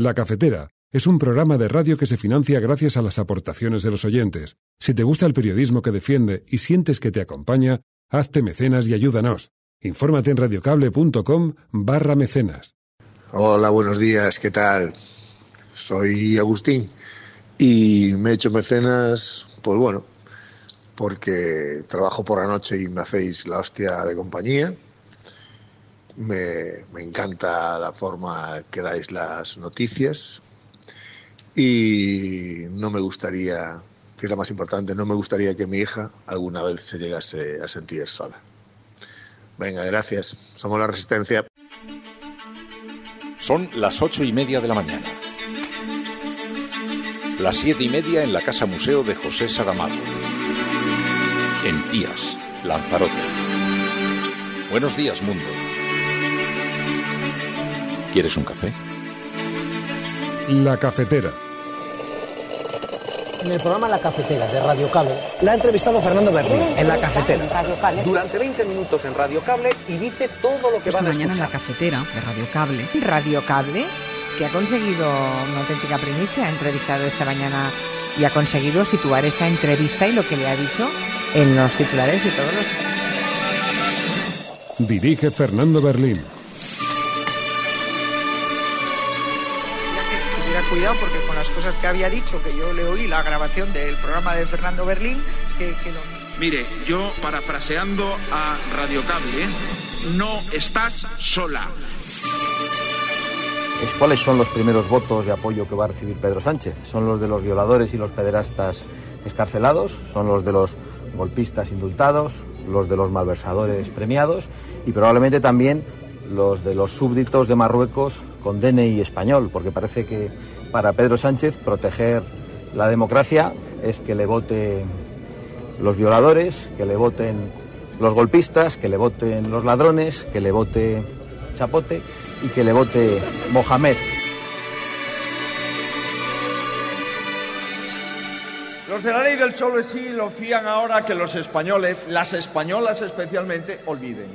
La Cafetera es un programa de radio que se financia gracias a las aportaciones de los oyentes. Si te gusta el periodismo que defiende y sientes que te acompaña, hazte mecenas y ayúdanos. Infórmate en radiocable.com barra mecenas. Hola, buenos días, ¿qué tal? Soy Agustín y me he hecho mecenas, pues bueno, porque trabajo por la noche y me hacéis la hostia de compañía me, encanta la forma que dais las noticias y no me gustaría, que es la más importante, no me gustaría que mi hija alguna vez se llegase a sentir sola. Venga, gracias. Somos la Resistencia. Son las ocho y media de la mañana. Las siete y media en la Casa Museo de José Saramago. En Tías, Lanzarote. Buenos días, mundo. ¿Quieres un café? La cafetera. En el programa La Cafetera de Radio Cable. La ha entrevistado Fernando Berlín, en La Cafetera. Durante 20 minutos en Radio Cable y dice todo lo que va a mañana escuchar. Mañana en La Cafetera de Radio Cable. Radio Cable, que ha conseguido una auténtica primicia, ha entrevistado esta mañana y ha conseguido situar esa entrevista y lo que le ha dicho en los titulares y todos los. Dirige Fernando Berlín. cuidado porque con las cosas que había dicho, que yo le oí la grabación del programa de Fernando Berlín, que, lo... Mire, yo parafraseando a Radio Cable, ¿eh? no estás sola. ¿Cuáles son los primeros votos de apoyo que va a recibir Pedro Sánchez? ¿Son los de los violadores y los pederastas escarcelados? ¿Son los de los golpistas indultados? ¿Los de los malversadores premiados? Y probablemente también los de los súbditos de Marruecos con DNI español, porque parece que para Pedro Sánchez proteger la democracia es que le voten los violadores, que le voten los golpistas, que le voten los ladrones, que le vote Chapote y que le vote Mohamed. Los de la ley del Cholo sí lo fían ahora que los españoles, las españolas especialmente, olviden.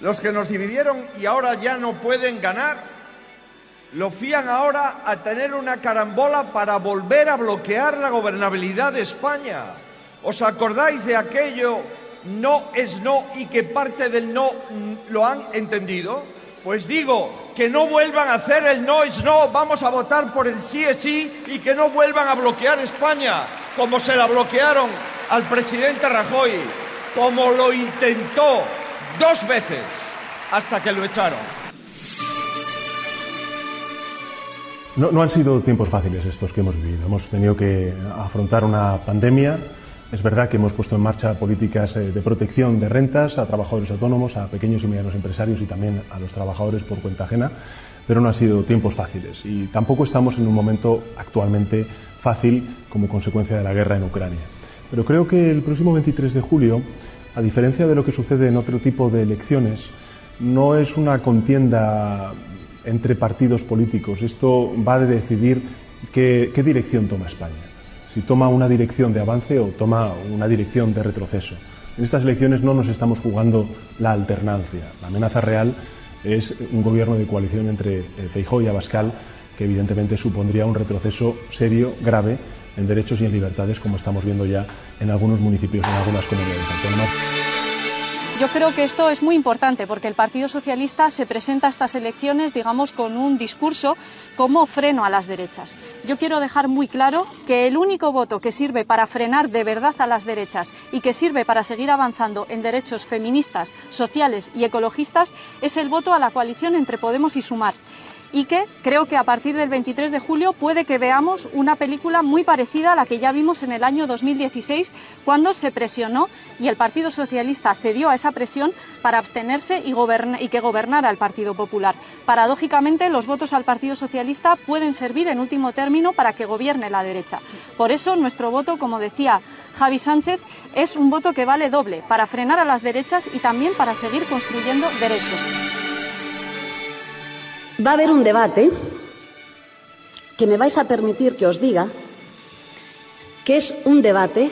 Los que nos dividieron y ahora ya no pueden ganar lo fían ahora a tener una carambola para volver a bloquear la gobernabilidad de España. ¿Os acordáis de aquello no es no y que parte del no mm, lo han entendido? Pues digo, que no vuelvan a hacer el no es no, vamos a votar por el sí es sí y que no vuelvan a bloquear España como se la bloquearon al presidente Rajoy, como lo intentó dos veces hasta que lo echaron. No, han sido tiempos fáciles estos que hemos vivido. Hemos tenido que afrontar una pandemia. Es verdad que hemos puesto en marcha políticas eh, de protección de rentas a trabajadores autónomos, a pequeños y medianos empresarios y también a los trabajadores por cuenta ajena, pero no han sido tiempos fáciles y tampoco estamos en un momento actualmente fácil como consecuencia de la guerra en Ucrania. Pero creo que el próximo 23 de julio, a diferencia de lo que sucede en otro tipo de elecciones, no es una contienda entre partidos políticos. Esto va a decidir qué, dirección toma España. Si toma una dirección de avance o toma una dirección de retroceso. En estas elecciones no nos estamos jugando la alternancia. La amenaza real es un gobierno de coalición entre eh, Feijóo y Abascal que evidentemente supondría un retroceso serio, grave, en derechos y en libertades, como estamos viendo ya en algunos municipios, en algunas comunidades autónomas. Yo creo que esto es muy importante porque el Partido Socialista se presenta a estas elecciones, digamos, con un discurso como freno a las derechas. Yo quiero dejar muy claro que el único voto que sirve para frenar de verdad a las derechas y que sirve para seguir avanzando en derechos feministas, sociales y ecologistas es el voto a la coalición entre Podemos y Sumar y que creo que a partir del 23 de julio puede que veamos una película muy parecida a la que ya vimos en el año 2016 cuando se presionó y el Partido Socialista cedió a esa presión para abstenerse y, y que gobernara el Partido Popular. Paradójicamente, los votos al Partido Socialista pueden servir en último término para que gobierne la derecha. Por eso, nuestro voto, como decía Javi Sánchez, es un voto que vale doble para frenar a las derechas y también para seguir construyendo derechos va a haber un debate que me vais a permitir que os diga que es un debate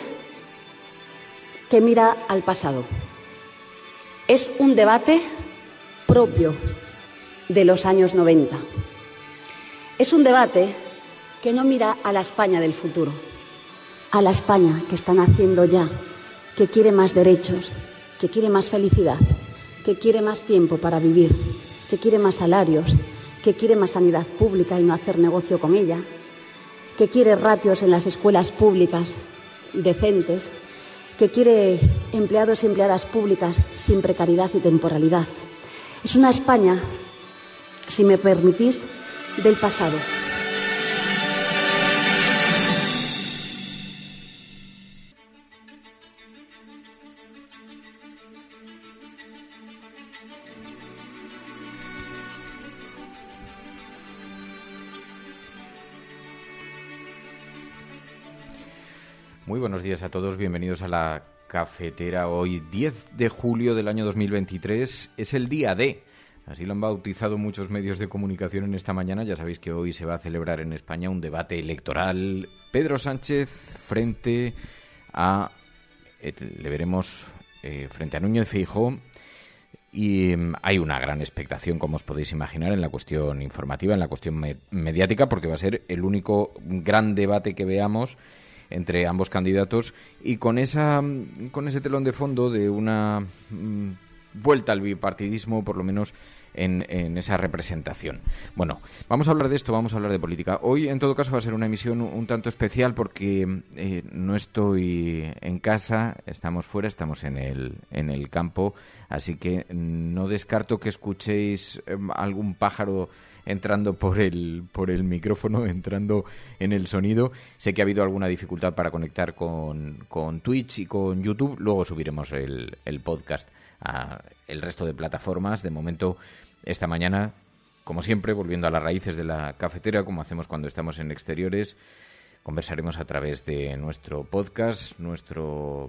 que mira al pasado. Es un debate propio de los años 90. Es un debate que no mira a la España del futuro, a la España que están haciendo ya, que quiere más derechos, que quiere más felicidad, que quiere más tiempo para vivir, que quiere más salarios, que quiere más sanidad pública y no hacer negocio con ella, que quiere ratios en las escuelas públicas decentes, que quiere empleados y empleadas públicas sin precariedad y temporalidad. Es una España, si me permitís, del pasado. Muy buenos días a todos, bienvenidos a la cafetera. Hoy 10 de julio del año 2023 es el día de... Así lo han bautizado muchos medios de comunicación en esta mañana. Ya sabéis que hoy se va a celebrar en España un debate electoral. Pedro Sánchez frente a... Eh, le veremos eh, frente a Núñez Feijóo y mm, hay una gran expectación, como os podéis imaginar, en la cuestión informativa, en la cuestión mediática, porque va a ser el único gran debate que veamos entre ambos candidatos y con, esa, con ese telón de fondo de una mm, vuelta al bipartidismo, por lo menos en, esa representación. Bueno, vamos a hablar de esto, vamos a hablar de política. Hoy, en todo caso, va a ser una emisión un tanto especial porque eh, no estoy en casa, estamos fuera, estamos en el, en el campo, así que no descarto que escuchéis em, algún pájaro entrando por el, por el micrófono, entrando en el sonido. Sé que ha habido alguna dificultad para conectar con, con Twitch y con YouTube. Luego subiremos el, el podcast a el resto de plataformas. De momento, esta mañana, como siempre, volviendo a las raíces de la cafetera, como hacemos cuando estamos en exteriores, conversaremos a través de nuestro podcast, nuestro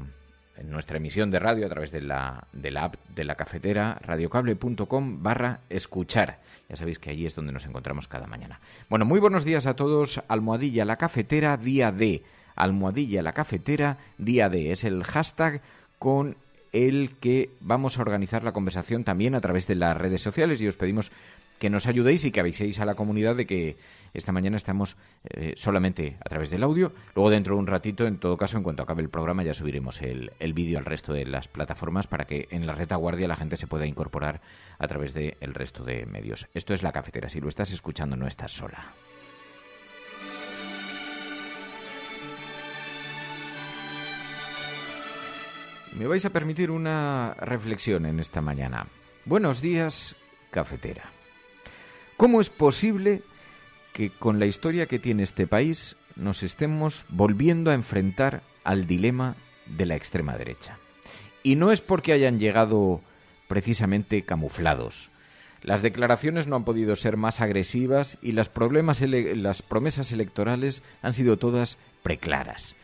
en nuestra emisión de radio a través de la, de la app de la cafetera radiocable.com barra escuchar. Ya sabéis que allí es donde nos encontramos cada mañana. Bueno, muy buenos días a todos. Almohadilla la cafetera, día D. Almohadilla la cafetera, día D. Es el hashtag con el que vamos a organizar la conversación también a través de las redes sociales y os pedimos que nos ayudéis y que aviséis a la comunidad de que esta mañana estamos eh, solamente a través del audio. Luego, dentro de un ratito, en todo caso, en cuanto acabe el programa, ya subiremos el, vídeo al resto de las plataformas para que en la retaguardia la gente se pueda incorporar a través del resto de medios. Esto es La Cafetera. Si lo estás escuchando, no estás sola. Me vais a permitir una reflexión en esta mañana. Buenos días, cafetera. ¿Cómo es posible que con la historia que tiene este país nos estemos volviendo a enfrentar al dilema de la extrema derecha? Y no es porque hayan llegado precisamente camuflados. Las declaraciones no han podido ser más agresivas y las, problemas las promesas electorales han sido todas preclaras.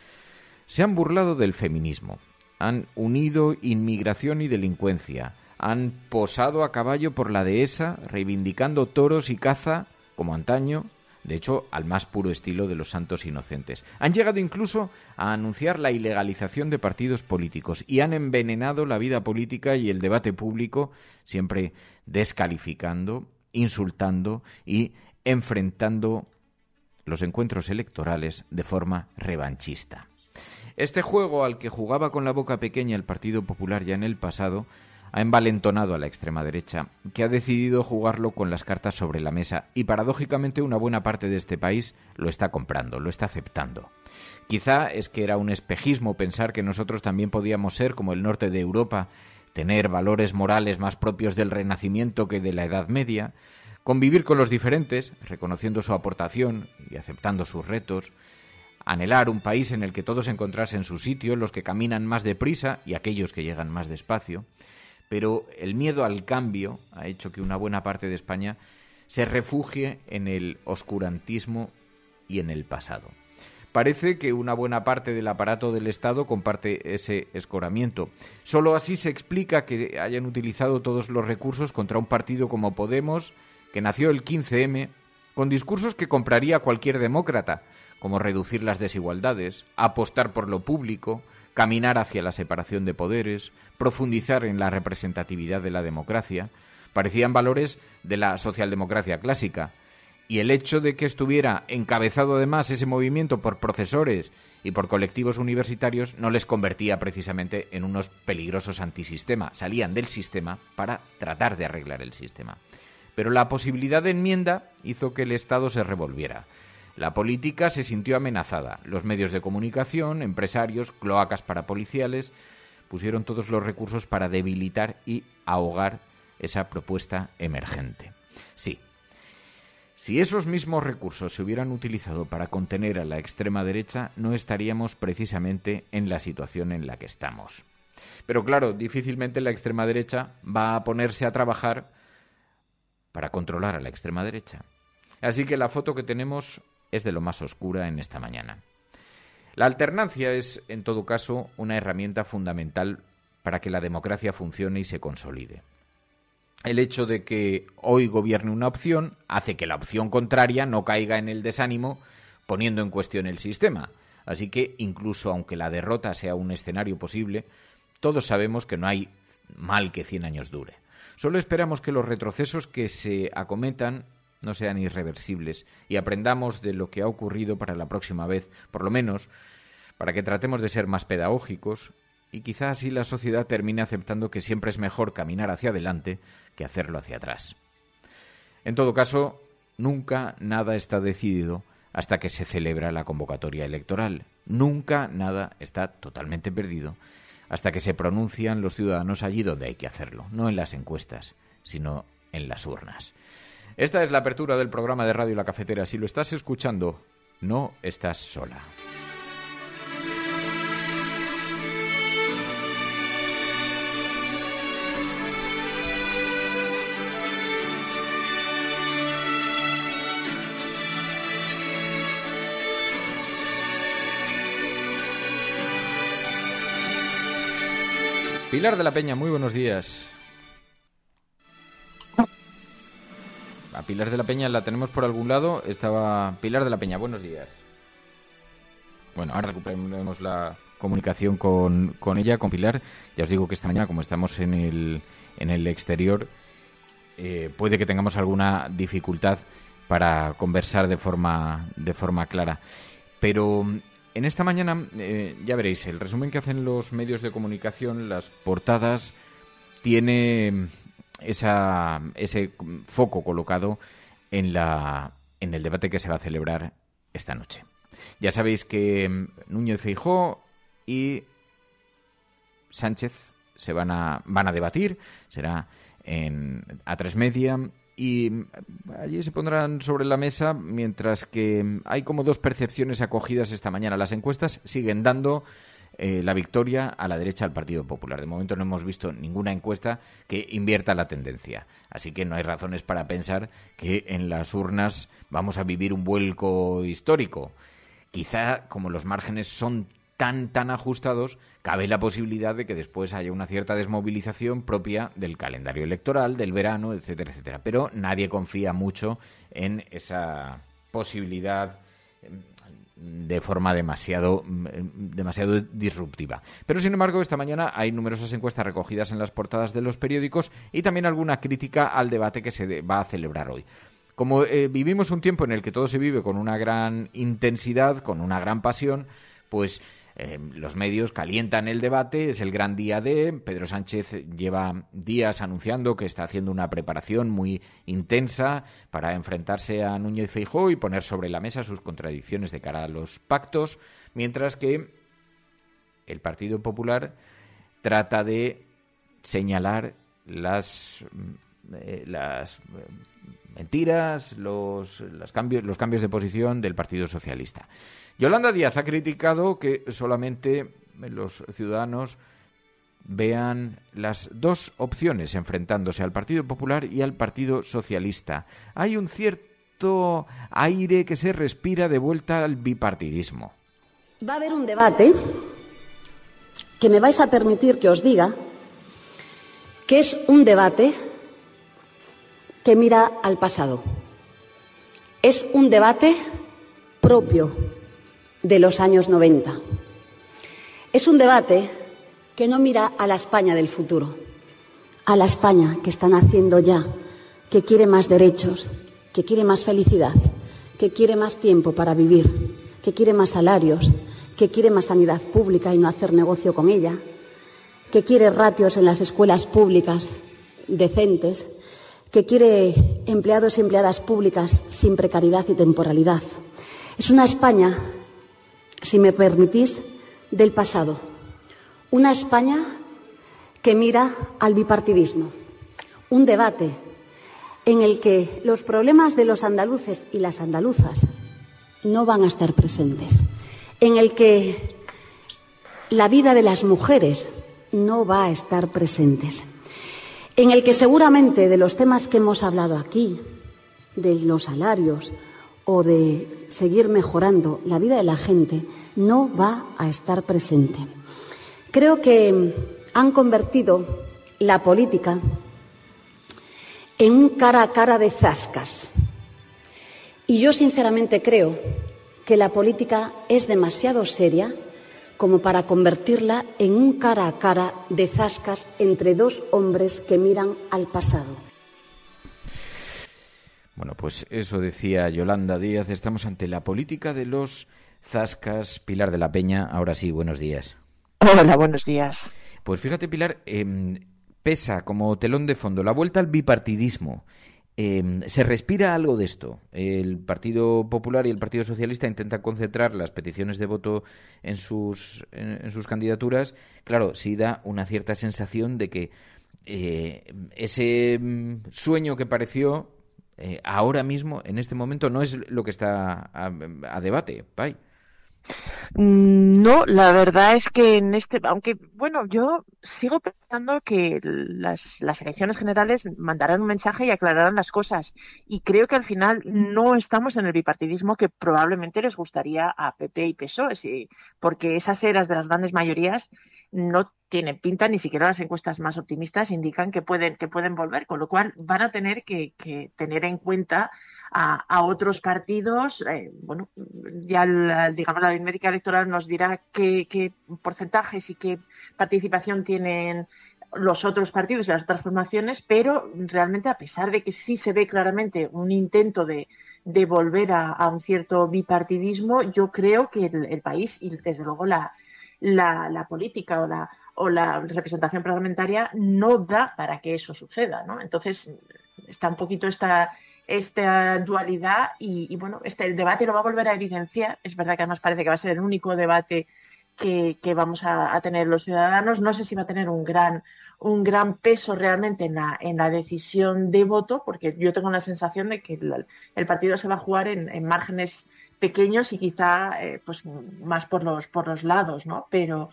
Se han burlado del feminismo, han unido inmigración y delincuencia, han posado a caballo por la dehesa, reivindicando toros y caza, como antaño, de hecho, al más puro estilo de los santos inocentes. Han llegado incluso a anunciar la ilegalización de partidos políticos y han envenenado la vida política y el debate público, siempre descalificando, insultando y enfrentando los encuentros electorales de forma revanchista. Este juego al que jugaba con la boca pequeña el Partido Popular ya en el pasado ha envalentonado a la extrema derecha, que ha decidido jugarlo con las cartas sobre la mesa y paradójicamente una buena parte de este país lo está comprando, lo está aceptando. Quizá es que era un espejismo pensar que nosotros también podíamos ser como el norte de Europa, tener valores morales más propios del Renacimiento que de la Edad Media, convivir con los diferentes, reconociendo su aportación y aceptando sus retos, anhelar un país en el que todos encontrasen su sitio, los que caminan más deprisa y aquellos que llegan más despacio, pero el miedo al cambio ha hecho que una buena parte de España se refugie en el oscurantismo y en el pasado. Parece que una buena parte del aparato del Estado comparte ese escoramiento. Solo así se explica que hayan utilizado todos los recursos contra un partido como Podemos, que nació el 15M, con discursos que compraría cualquier demócrata, como reducir las desigualdades, apostar por lo público, caminar hacia la separación de poderes, profundizar en la representatividad de la democracia, parecían valores de la socialdemocracia clásica. Y el hecho de que estuviera encabezado además ese movimiento por profesores y por colectivos universitarios no les convertía precisamente en unos peligrosos antisistema. Salían del sistema para tratar de arreglar el sistema. Pero la posibilidad de enmienda hizo que el Estado se revolviera. La política se sintió amenazada. Los medios de comunicación, empresarios, cloacas para policiales, pusieron todos los recursos para debilitar y ahogar esa propuesta emergente. Sí, si esos mismos recursos se hubieran utilizado para contener a la extrema derecha, no estaríamos precisamente en la situación en la que estamos. Pero claro, difícilmente la extrema derecha va a ponerse a trabajar para controlar a la extrema derecha. Así que la foto que tenemos es de lo más oscura en esta mañana. La alternancia es, en todo caso, una herramienta fundamental para que la democracia funcione y se consolide. El hecho de que hoy gobierne una opción hace que la opción contraria no caiga en el desánimo poniendo en cuestión el sistema. Así que, incluso aunque la derrota sea un escenario posible, todos sabemos que no hay mal que 100 años dure. Solo esperamos que los retrocesos que se acometan no sean irreversibles y aprendamos de lo que ha ocurrido para la próxima vez, por lo menos para que tratemos de ser más pedagógicos y quizá así la sociedad termine aceptando que siempre es mejor caminar hacia adelante que hacerlo hacia atrás. En todo caso, nunca nada está decidido hasta que se celebra la convocatoria electoral. Nunca nada está totalmente perdido hasta que se pronuncian los ciudadanos allí donde hay que hacerlo, no en las encuestas, sino en las urnas. Esta es la apertura del programa de Radio La Cafetera. Si lo estás escuchando, no estás sola. Pilar de la Peña, muy buenos días. Pilar de la Peña la tenemos por algún lado. Estaba Pilar de la Peña, buenos días. Bueno, ahora recuperemos la comunicación con, ella, con Pilar. Ya os digo que esta mañana, como estamos en el, exterior, eh, puede que tengamos alguna dificultad para conversar de forma, de forma clara. Pero mm, en esta mañana, eh, ya veréis, el resumen que hacen los medios de comunicación, las portadas, tiene ese foco colocado en, la, en el debate que se va a celebrar esta noche. Ya sabéis que mm, Núñez Feijó y Sánchez se van a, van a debatir, será en a tres Media, y mm, allí se pondrán sobre la mesa, mientras que mm, hay como dos percepciones acogidas esta mañana. Las encuestas siguen dando eh, la victoria a la derecha al Partido Popular. De momento no hemos visto ninguna encuesta que invierta la tendencia. Así que no hay razones para pensar que en las urnas vamos a vivir un vuelco histórico. Quizá como los márgenes son tan, tan ajustados, cabe la posibilidad de que después haya una cierta desmovilización propia del calendario electoral, del verano, etcétera, etcétera. Pero nadie confía mucho en esa posibilidad de forma demasiado, mm, eh, demasiado disruptiva. Pero sin embargo, esta mañana hay numerosas encuestas recogidas en las portadas de los periódicos y también alguna crítica al debate que se va a celebrar hoy. Como eh, vivimos un tiempo en el que todo se vive con una gran intensidad, con una gran pasión, pues Em, los medios calientan el debate, es el gran día de. Pedro Sánchez lleva días anunciando que está haciendo una preparación muy intensa para enfrentarse a Núñez Feijóo y poner sobre la mesa sus contradicciones de cara a los pactos, mientras que el Partido Popular trata de señalar las eh, las eh, mentiras, los, cambios, los cambios de posición del Partido Socialista. Yolanda Díaz ha criticado que solamente los ciudadanos vean las dos opciones enfrentándose al Partido Popular y al Partido Socialista. Hay un cierto aire que se respira de vuelta al bipartidismo. Va a haber un debate que me vais a permitir que os diga que es un debate que mira al pasado. Es un debate propio de los años 90. Es un debate que no mira a la España del futuro, a la España que están haciendo ya, que quiere más derechos, que quiere más felicidad, que quiere más tiempo para vivir, que quiere más salarios, que quiere más sanidad pública y no hacer negocio con ella, que quiere ratios en las escuelas públicas decentes, que quiere empleados y empleadas públicas sin precariedad y temporalidad. Es una España, si me permitís, del pasado. Una España que mira al bipartidismo. Un debate en el que los problemas de los andaluces y las andaluzas no van a estar presentes. En el que la vida de las mujeres no va a estar presentes en el que seguramente de los temas que hemos hablado aquí, de los salarios o de seguir mejorando la vida de la gente, no va a estar presente. Creo que han convertido la política en un cara a cara de zascas. Y yo sinceramente creo que la política es demasiado seria como para convertirla en un cara a cara de zascas entre dos hombres que miran al pasado. Bueno, pues eso decía Yolanda Díaz. Estamos ante la política de los zascas. Pilar de la Peña, ahora sí, buenos días. Hola, buenos días. Pues fíjate, Pilar, em, pesa como telón de fondo la vuelta al bipartidismo Em, ¿Se respira algo de esto? El Partido Popular y el Partido Socialista intentan concentrar las peticiones de voto en sus, en, sus candidaturas. Claro, sí da una cierta sensación de que eh, ese mm, sueño que pareció eh, ahora mismo, en este momento, no es lo que está a, debate. Mm, no, la verdad es que en este, aunque bueno, yo sigo pensando que las, las elecciones generales mandarán un mensaje y aclararán las cosas. Y creo que al final no estamos en el bipartidismo que probablemente les gustaría a PP y PSOE, porque esas eras de las grandes mayorías no tienen pinta, ni siquiera las encuestas más optimistas indican que pueden, que pueden volver, con lo cual van a tener que, que tener en cuenta a, otros partidos. Eh, bueno, ya la, digamos la aritmética electoral nos dirá qué, porcentajes y qué participación tienen los otros partidos y las otras formaciones, pero realmente a pesar de que sí se ve claramente un intento de, de volver a, un cierto bipartidismo, yo creo que el, país y desde luego la, la, la política o la, o la, representación parlamentaria no da para que eso suceda. ¿no? Entonces está un poquito esta, esta dualidad y, bueno, este el debate lo va a volver a evidenciar. Es verdad que además parece que va a ser el único debate que, vamos a, tener los ciudadanos. No sé si va a tener un gran, un gran peso realmente en la, en la decisión de voto, porque yo tengo la sensación de que el, partido se va a jugar en, en márgenes pequeños y quizá eh, pues más por los, por los lados, ¿no? Pero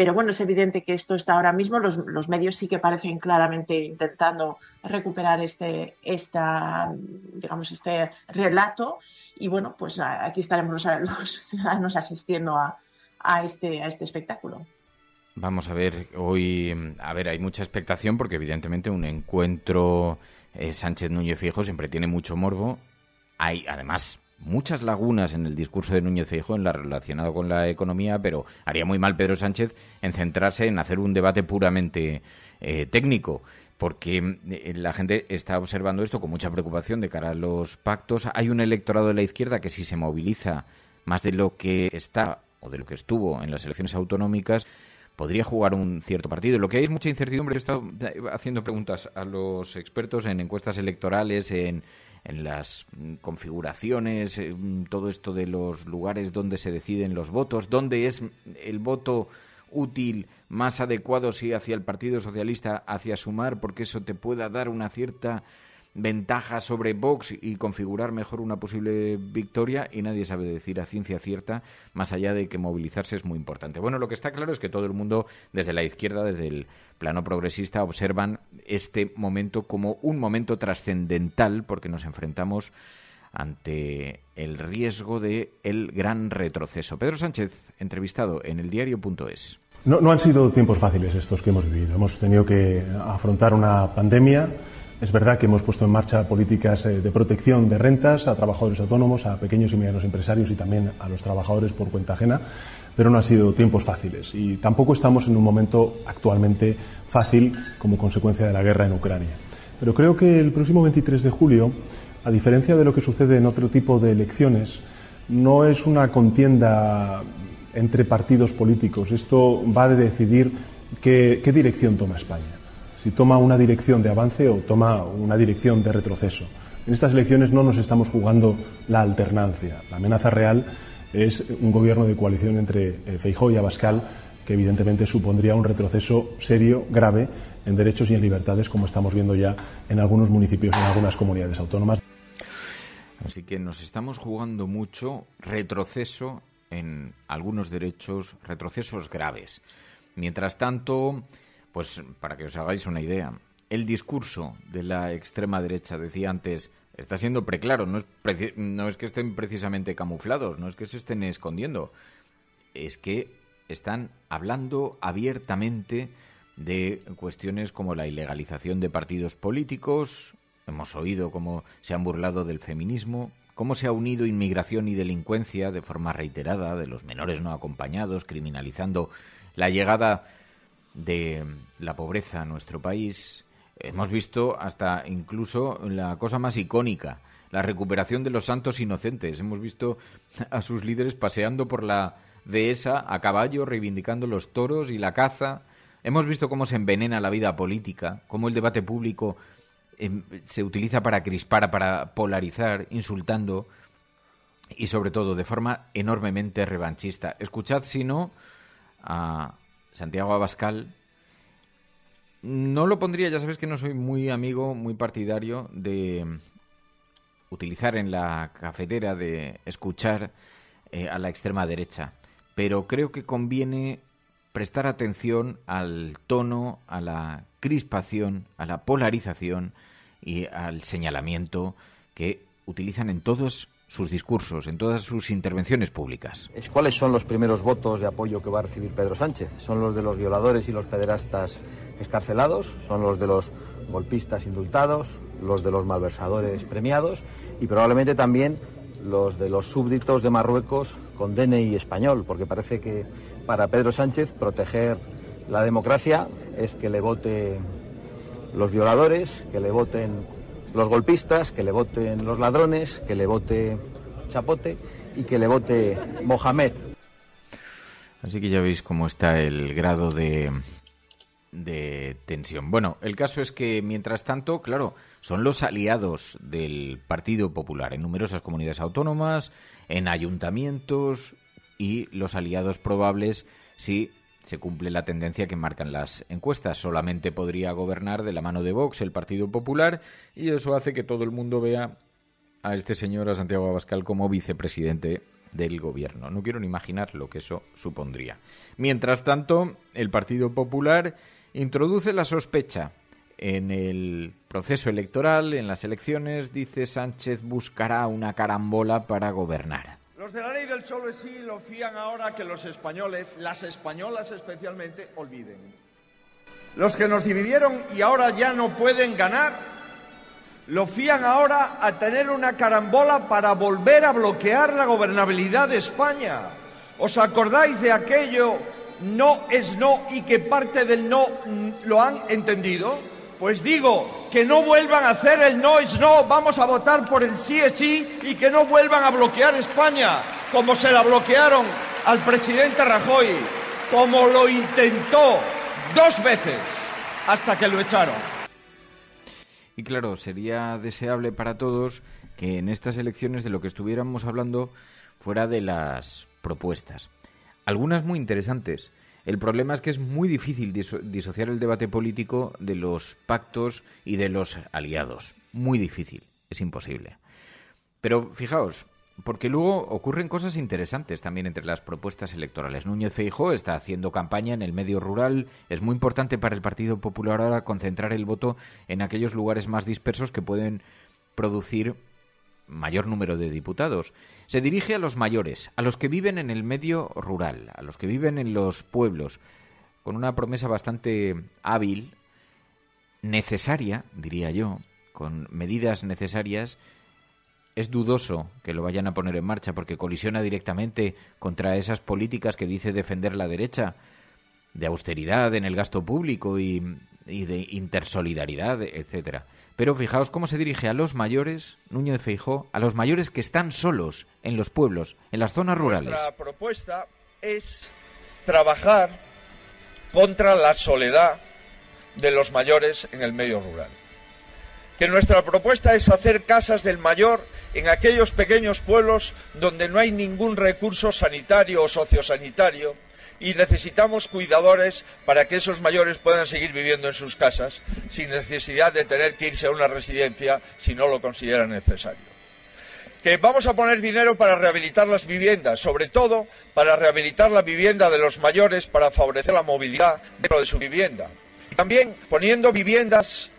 pero bueno, es evidente que esto está ahora mismo, los, medios sí que parecen claramente intentando recuperar este, esta, digamos, este relato y bueno, pues aquí estaremos los, ciudadanos asistiendo a, este, a este espectáculo. Vamos a ver, hoy, a ver, hay mucha expectación porque evidentemente un encuentro eh, Sánchez Núñez Fijo siempre tiene mucho morbo. Hay, además, muchas lagunas en el discurso de Núñez Feijóo en la relacionado con la economía, pero haría muy mal Pedro Sánchez en centrarse en hacer un debate puramente eh, técnico porque eh, la gente está observando esto con mucha preocupación de cara a los pactos. Hay un electorado de la izquierda que si se moviliza más de lo que está o de lo que estuvo en las elecciones autonómicas, podría jugar un cierto partido. Lo que hay es mucha incertidumbre. he estado eh, haciendo preguntas a los expertos en encuestas electorales, en en las mm, configuraciones, eh, mm, todo esto de los lugares donde se deciden los votos, dónde es el voto útil, más adecuado, si hacia el Partido Socialista, hacia Sumar, porque eso te pueda dar una cierta ventaja sobre Vox y configurar mejor una posible victoria y nadie sabe decir a ciencia cierta, más allá de que movilizarse es muy importante. Bueno, lo que está claro es que todo el mundo, desde la izquierda, desde el plano progresista, observan este momento como un momento trascendental porque nos enfrentamos ante el riesgo de el gran retroceso. Pedro Sánchez, entrevistado en el diario.es. No, no han sido tiempos fáciles estos que hemos vivido. Hemos tenido que afrontar una pandemia es verdad que hemos puesto en marcha políticas eh, de protección de rentas a trabajadores autónomos, a pequeños y medianos empresarios y también a los trabajadores por cuenta ajena, pero no han sido tiempos fáciles y tampoco estamos en un momento actualmente fácil como consecuencia de la guerra en Ucrania. Pero creo que el próximo 23 de julio, a diferencia de lo que sucede en otro tipo de elecciones, no es una contienda entre partidos políticos. Esto va a decidir qué, qué dirección toma España si toma una dirección de avance o toma una dirección de retroceso. En estas elecciones no nos estamos jugando la alternancia. La amenaza real es un gobierno de coalición entre eh, Feijó y Abascal, que evidentemente supondría un retroceso serio, grave, en derechos y en libertades, como estamos viendo ya en algunos municipios, en algunas comunidades autónomas. Así que nos estamos jugando mucho retroceso en algunos derechos, retrocesos graves. Mientras tanto, pues para que os hagáis una idea, el discurso de la extrema derecha, decía antes, está siendo preclaro, no es, no es que estén precisamente camuflados, no es que se estén escondiendo, es que están hablando abiertamente de cuestiones como la ilegalización de partidos políticos, hemos oído cómo se han burlado del feminismo, cómo se ha unido inmigración y delincuencia de forma reiterada, de los menores no acompañados, criminalizando la llegada de mm, la pobreza en nuestro país, hemos visto hasta incluso la cosa más icónica, la recuperación de los santos inocentes. Hemos visto a sus líderes paseando por la dehesa a caballo, reivindicando los toros y la caza. Hemos visto cómo se envenena la vida política, cómo el debate público em, se utiliza para crispar, para polarizar, insultando y sobre todo de forma enormemente revanchista. Escuchad, si no, a Santiago Abascal, no lo pondría, ya sabes que no soy muy amigo, muy partidario de utilizar en la cafetera, de escuchar eh, a la extrema derecha, pero creo que conviene prestar atención al tono, a la crispación, a la polarización y al señalamiento que utilizan en todos sus discursos, en todas sus intervenciones públicas. ¿Cuáles son los primeros votos de apoyo que va a recibir Pedro Sánchez? ¿Son los de los violadores y los pederastas escarcelados? ¿Son los de los golpistas indultados? ¿Los de los malversadores premiados? Y probablemente también los de los súbditos de Marruecos con DNI español, porque parece que para Pedro Sánchez proteger la democracia es que le vote los violadores, que le voten los golpistas, que le voten los ladrones, que le vote Chapote y que le vote Mohamed. Así que ya veis cómo está el grado de, tensión. Bueno, el caso es que, mientras tanto, claro, son los aliados del Partido Popular en numerosas comunidades autónomas, en ayuntamientos y los aliados probables si se cumple la tendencia que marcan las encuestas. Solamente podría gobernar de la mano de Vox el Partido Popular y eso hace que todo el mundo vea a este señor, a Santiago Abascal, como vicepresidente del gobierno. No quiero ni imaginar lo que eso supondría. Mientras tanto, el Partido Popular introduce la sospecha en el proceso electoral, en las elecciones, dice Sánchez buscará una carambola para gobernar. Los de la ley del solo sí lo fían ahora que los españoles, las españolas especialmente, olviden. Los que nos dividieron y ahora ya no pueden ganar, lo fían ahora a tener una carambola para volver a bloquear la gobernabilidad de España. ¿Os acordáis de aquello no es no y que parte del no mm, lo han entendido? Pues digo, que no vuelvan a hacer el no es no, vamos a votar por el sí es sí y que no vuelvan a bloquear España, como se la bloquearon al presidente Rajoy, como lo intentó dos veces hasta que lo echaron. Y claro, sería deseable para todos que en estas elecciones de lo que estuviéramos hablando fuera de las propuestas. Algunas muy interesantes, el problema es que es muy difícil disociar el debate político de los pactos y de los aliados. Muy difícil, es imposible. Pero fijaos, porque luego ocurren cosas interesantes también entre las propuestas electorales. Núñez Feijóo está haciendo campaña en el medio rural. Es muy importante para el Partido Popular ahora concentrar el voto en aquellos lugares más dispersos que pueden producir mayor número de diputados, se dirige a los mayores, a los que viven en el medio rural, a los que viven en los pueblos, con una promesa bastante hábil, necesaria, diría yo, con medidas necesarias, es dudoso que lo vayan a poner en marcha porque colisiona directamente contra esas políticas que dice defender la derecha de austeridad en el gasto público y y de intersolidaridad, etcétera. Pero fijaos cómo se dirige a los mayores, Nuño de Feijó, a los mayores que están solos en los pueblos, en las zonas rurales. La propuesta es trabajar contra la soledad de los mayores en el medio rural. Que nuestra propuesta es hacer casas del mayor en aquellos pequeños pueblos donde no hay ningún recurso sanitario o sociosanitario y necesitamos cuidadores para que esos mayores puedan seguir viviendo en sus casas sin necesidad de tener que irse a una residencia si no lo consideran necesario. Que vamos a poner dinero para rehabilitar las viviendas, sobre todo para rehabilitar la vivienda de los mayores para favorecer la movilidad dentro de su vivienda. Y también poniendo viviendas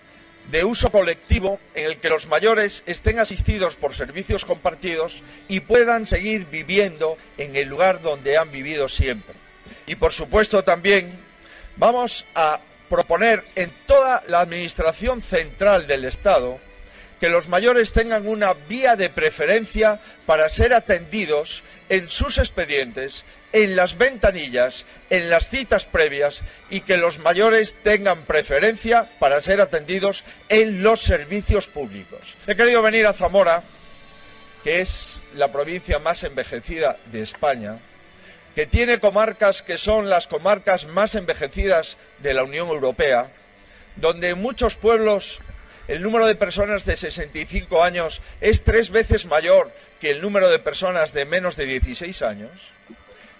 de uso colectivo en el que los mayores estén asistidos por servicios compartidos y puedan seguir viviendo en el lugar donde han vivido siempre y, por supuesto, también vamos a proponer en toda la Administración Central del Estado que los mayores tengan una vía de preferencia para ser atendidos en sus expedientes, en las ventanillas, en las citas previas y que los mayores tengan preferencia para ser atendidos en los servicios públicos. He querido venir a Zamora, que es la provincia más envejecida de España, que tiene comarcas que son las comarcas más envejecidas de la Unión Europea, donde en muchos pueblos el número de personas de 65 años es tres veces mayor que el número de personas de menos de 16 años,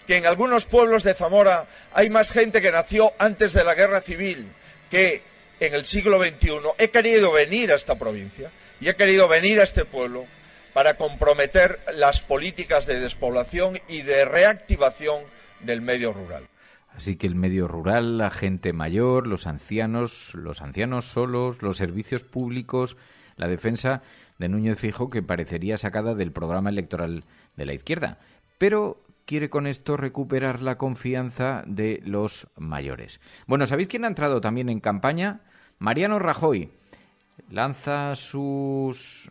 que en algunos pueblos de Zamora hay más gente que nació antes de la guerra civil que en el siglo XXI. He querido venir a esta provincia y he querido venir a este pueblo para comprometer las políticas de despoblación y de reactivación del medio rural. Así que el medio rural, la gente mayor, los ancianos, los ancianos solos, los servicios públicos, la defensa de Núñez Fijo que parecería sacada del programa electoral de la izquierda, pero quiere con esto recuperar la confianza de los mayores. Bueno, ¿sabéis quién ha entrado también en campaña? Mariano Rajoy lanza sus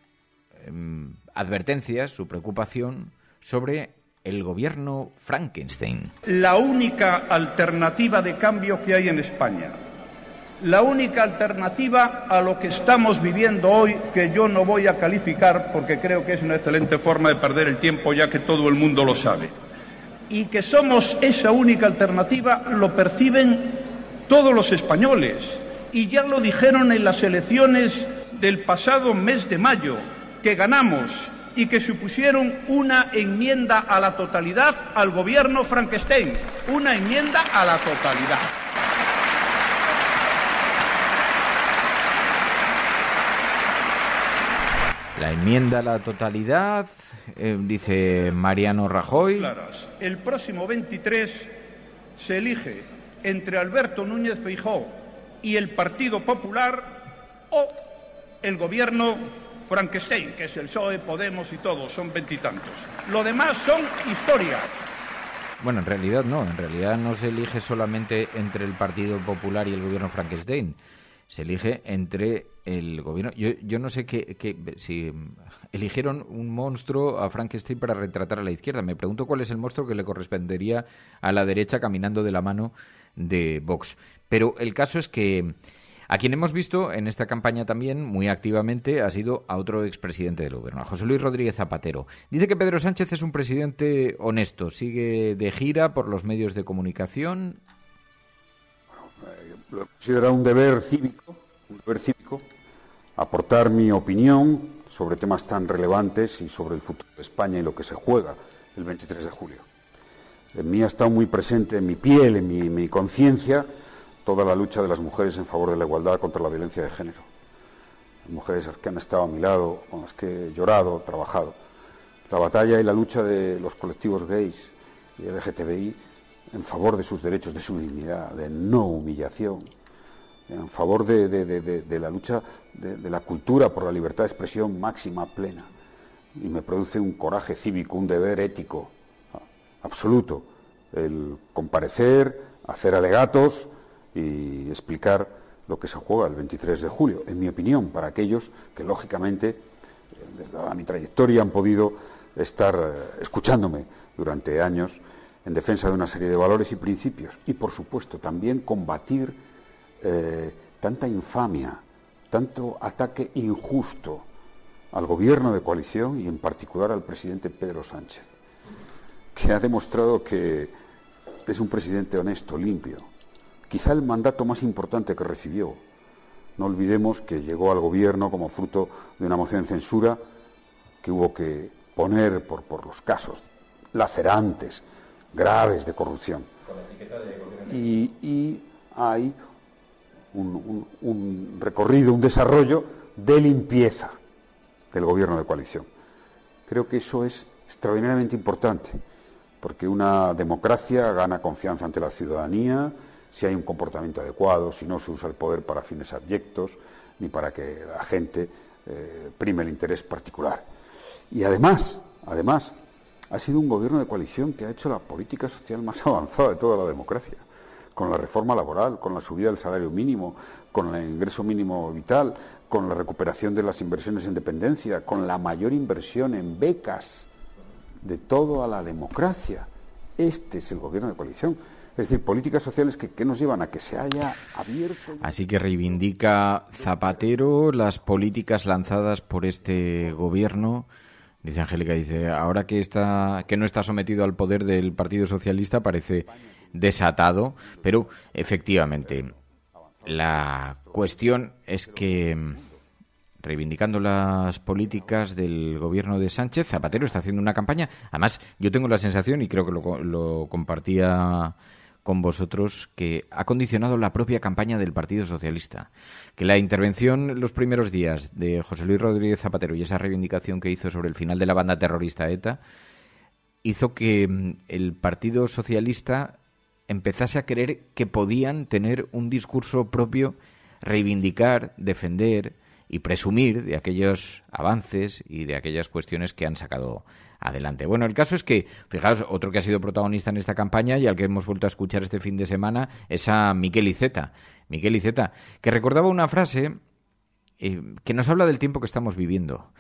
Em, advertencias, su preocupación sobre el gobierno Frankenstein. La única alternativa de cambio que hay en España, la única alternativa a lo que estamos viviendo hoy, que yo no voy a calificar porque creo que es una excelente forma de perder el tiempo ya que todo el mundo lo sabe, y que somos esa única alternativa lo perciben todos los españoles, y ya lo dijeron en las elecciones del pasado mes de mayo, que ganamos y que supusieron una enmienda a la totalidad al gobierno Frankenstein, una enmienda a la totalidad. La enmienda a la totalidad, eh, dice Mariano Rajoy. El próximo 23 se elige entre Alberto Núñez Feijóo y el Partido Popular o el gobierno Frankenstein, que es el PSOE, Podemos y todos, son veintitantos. Lo demás son historia. Bueno, en realidad no, en realidad no se elige solamente entre el Partido Popular y el gobierno Frankenstein, se elige entre el gobierno. Yo, no sé qué, qué, si eligieron un monstruo a Frankenstein para retratar a la izquierda. Me pregunto cuál es el monstruo que le correspondería a la derecha caminando de la mano de Vox. Pero el caso es que a quien hemos visto en esta campaña también muy activamente ha sido a otro expresidente del gobierno, a José Luis Rodríguez Zapatero. Dice que Pedro Sánchez es un presidente honesto, sigue de gira por los medios de comunicación. Eh, lo considero un deber cívico, un deber cívico, aportar mi opinión sobre temas tan relevantes y sobre el futuro de España y lo que se juega el 23 de julio. En mí ha estado muy presente en mi piel, en mi conciencia, toda la lucha de las mujeres en favor de la igualdad contra la violencia de género. Mujeres que han estado a mi lado, con las que he llorado, trabajado. La batalla y la lucha de los colectivos gays y LGTBI en favor de sus derechos, de su dignidad, de no humillación, en favor de, de la lucha de, la cultura por la libertad de expresión máxima, plena. Y me produce un coraje cívico, un deber ético ah, absoluto, el comparecer, hacer alegatos, y explicar lo que se juega el 23 de julio, en mi opinión, para aquellos que lógicamente, eh, desde a mi trayectoria, han podido estar eh, escuchándome durante años en defensa de una serie de valores y principios y, por supuesto, también combatir eh, tanta infamia, tanto ataque injusto al gobierno de coalición y, en particular, al presidente Pedro Sánchez, que ha demostrado que es un presidente honesto, limpio, quizá el mandato más importante que recibió. No olvidemos que llegó al gobierno como fruto de una moción de censura que hubo que poner por, los casos lacerantes, graves de corrupción. y, hay un recorrido, un desarrollo de limpieza del gobierno de coalición. Creo que eso es extraordinariamente importante, porque una democracia gana confianza ante la ciudadanía, si hay un comportamiento adecuado, si no se usa el poder para fines abyectos, ni para que la gente eh, prime el interés particular. Y además, además, ha sido un gobierno de coalición que ha hecho la política social más avanzada de toda la democracia, con la reforma laboral, con la subida del salario mínimo, con el ingreso mínimo vital, con la recuperación de las inversiones en dependencia, con la mayor inversión en becas de toda la democracia. Este es el gobierno de coalición. Es decir, políticas sociales que, nos llevan a que se haya abierto. Así que reivindica Zapatero las políticas lanzadas por este gobierno. Dice Angélica, dice, ahora que, está, que no está sometido al poder del Partido Socialista parece desatado, pero efectivamente la cuestión es que reivindicando las políticas del gobierno de Sánchez, Zapatero está haciendo una campaña. Además, yo tengo la sensación, y creo que lo, lo compartía con vosotros que ha condicionado la propia campaña del Partido Socialista. Que la intervención los primeros días de José Luis Rodríguez Zapatero y esa reivindicación que hizo sobre el final de la banda terrorista ETA hizo que mm, el Partido Socialista empezase a creer que podían tener un discurso propio, reivindicar, defender y presumir de aquellos avances y de aquellas cuestiones que han sacado adelante. Bueno, el caso es que, fijaos, otro que ha sido protagonista en esta campaña y al que hemos vuelto a escuchar este fin de semana es a Miquel Iceta. Miquel Iceta, que recordaba una frase eh, que nos habla del tiempo que estamos viviendo.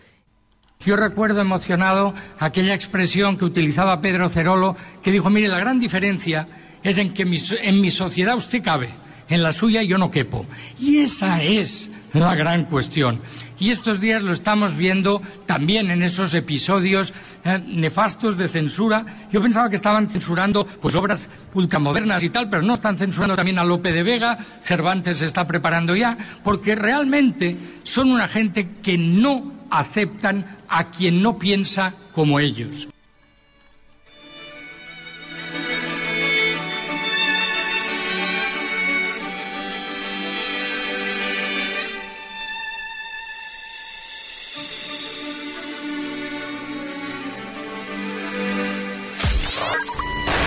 Yo recuerdo emocionado aquella expresión que utilizaba Pedro Cerolo, que dijo, mire, la gran diferencia es en que en mi sociedad usted cabe, en la suya yo no quepo. Y esa es la gran cuestión. Y estos días lo estamos viendo también en esos episodios eh, nefastos de censura. Yo pensaba que estaban censurando pues, obras ultramodernas y tal, pero no están censurando también a Lope de Vega, Cervantes se está preparando ya, porque realmente son una gente que no aceptan a quien no piensa como ellos.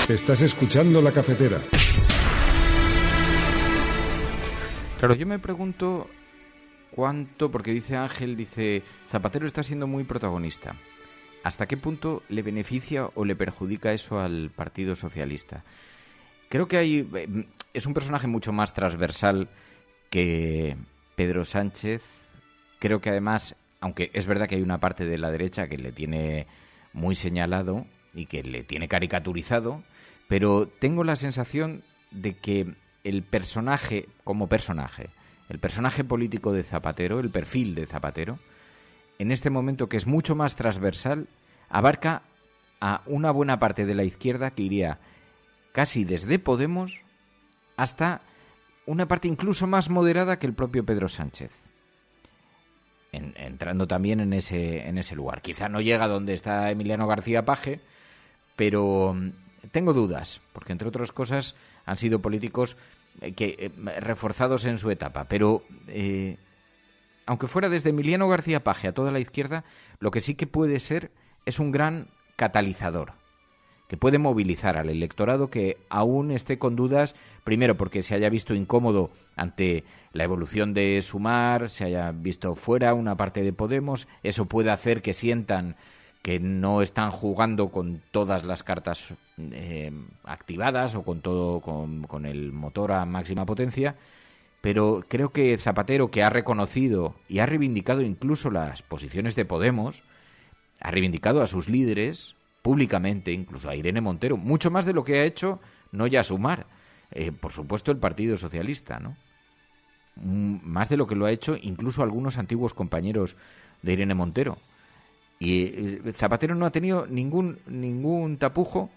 Estás escuchando la cafetera. Claro, yo me pregunto cuánto, porque dice Ángel, dice, Zapatero está siendo muy protagonista. ¿Hasta qué punto le beneficia o le perjudica eso al Partido Socialista? Creo que hay, eh, es un personaje mucho más transversal que Pedro Sánchez. Creo que además, aunque es verdad que hay una parte de la derecha que le tiene muy señalado, y que le tiene caricaturizado, pero tengo la sensación de que el personaje, como personaje, el personaje político de Zapatero, el perfil de Zapatero, en este momento que es mucho más transversal, abarca a una buena parte de la izquierda que iría casi desde Podemos hasta una parte incluso más moderada que el propio Pedro Sánchez. entrando también en ese, en ese lugar. Quizá no llega donde está Emiliano García Paje, pero mm, tengo dudas, porque entre otras cosas han sido políticos eh, que, eh, reforzados en su etapa, pero eh, aunque fuera desde Emiliano García Paje a toda la izquierda, lo que sí que puede ser es un gran catalizador que puede movilizar al electorado que aún esté con dudas, primero porque se haya visto incómodo ante la evolución de Sumar, se haya visto fuera una parte de Podemos, eso puede hacer que sientan que no están jugando con todas las cartas eh, activadas o con todo con, el motor a máxima potencia pero creo que Zapatero que ha reconocido y ha reivindicado incluso las posiciones de Podemos ha reivindicado a sus líderes públicamente incluso a Irene Montero mucho más de lo que ha hecho no ya sumar eh, por supuesto el Partido Socialista no mm, más de lo que lo ha hecho incluso algunos antiguos compañeros de Irene Montero y Zapatero no ha tenido ningún, ningún tapujo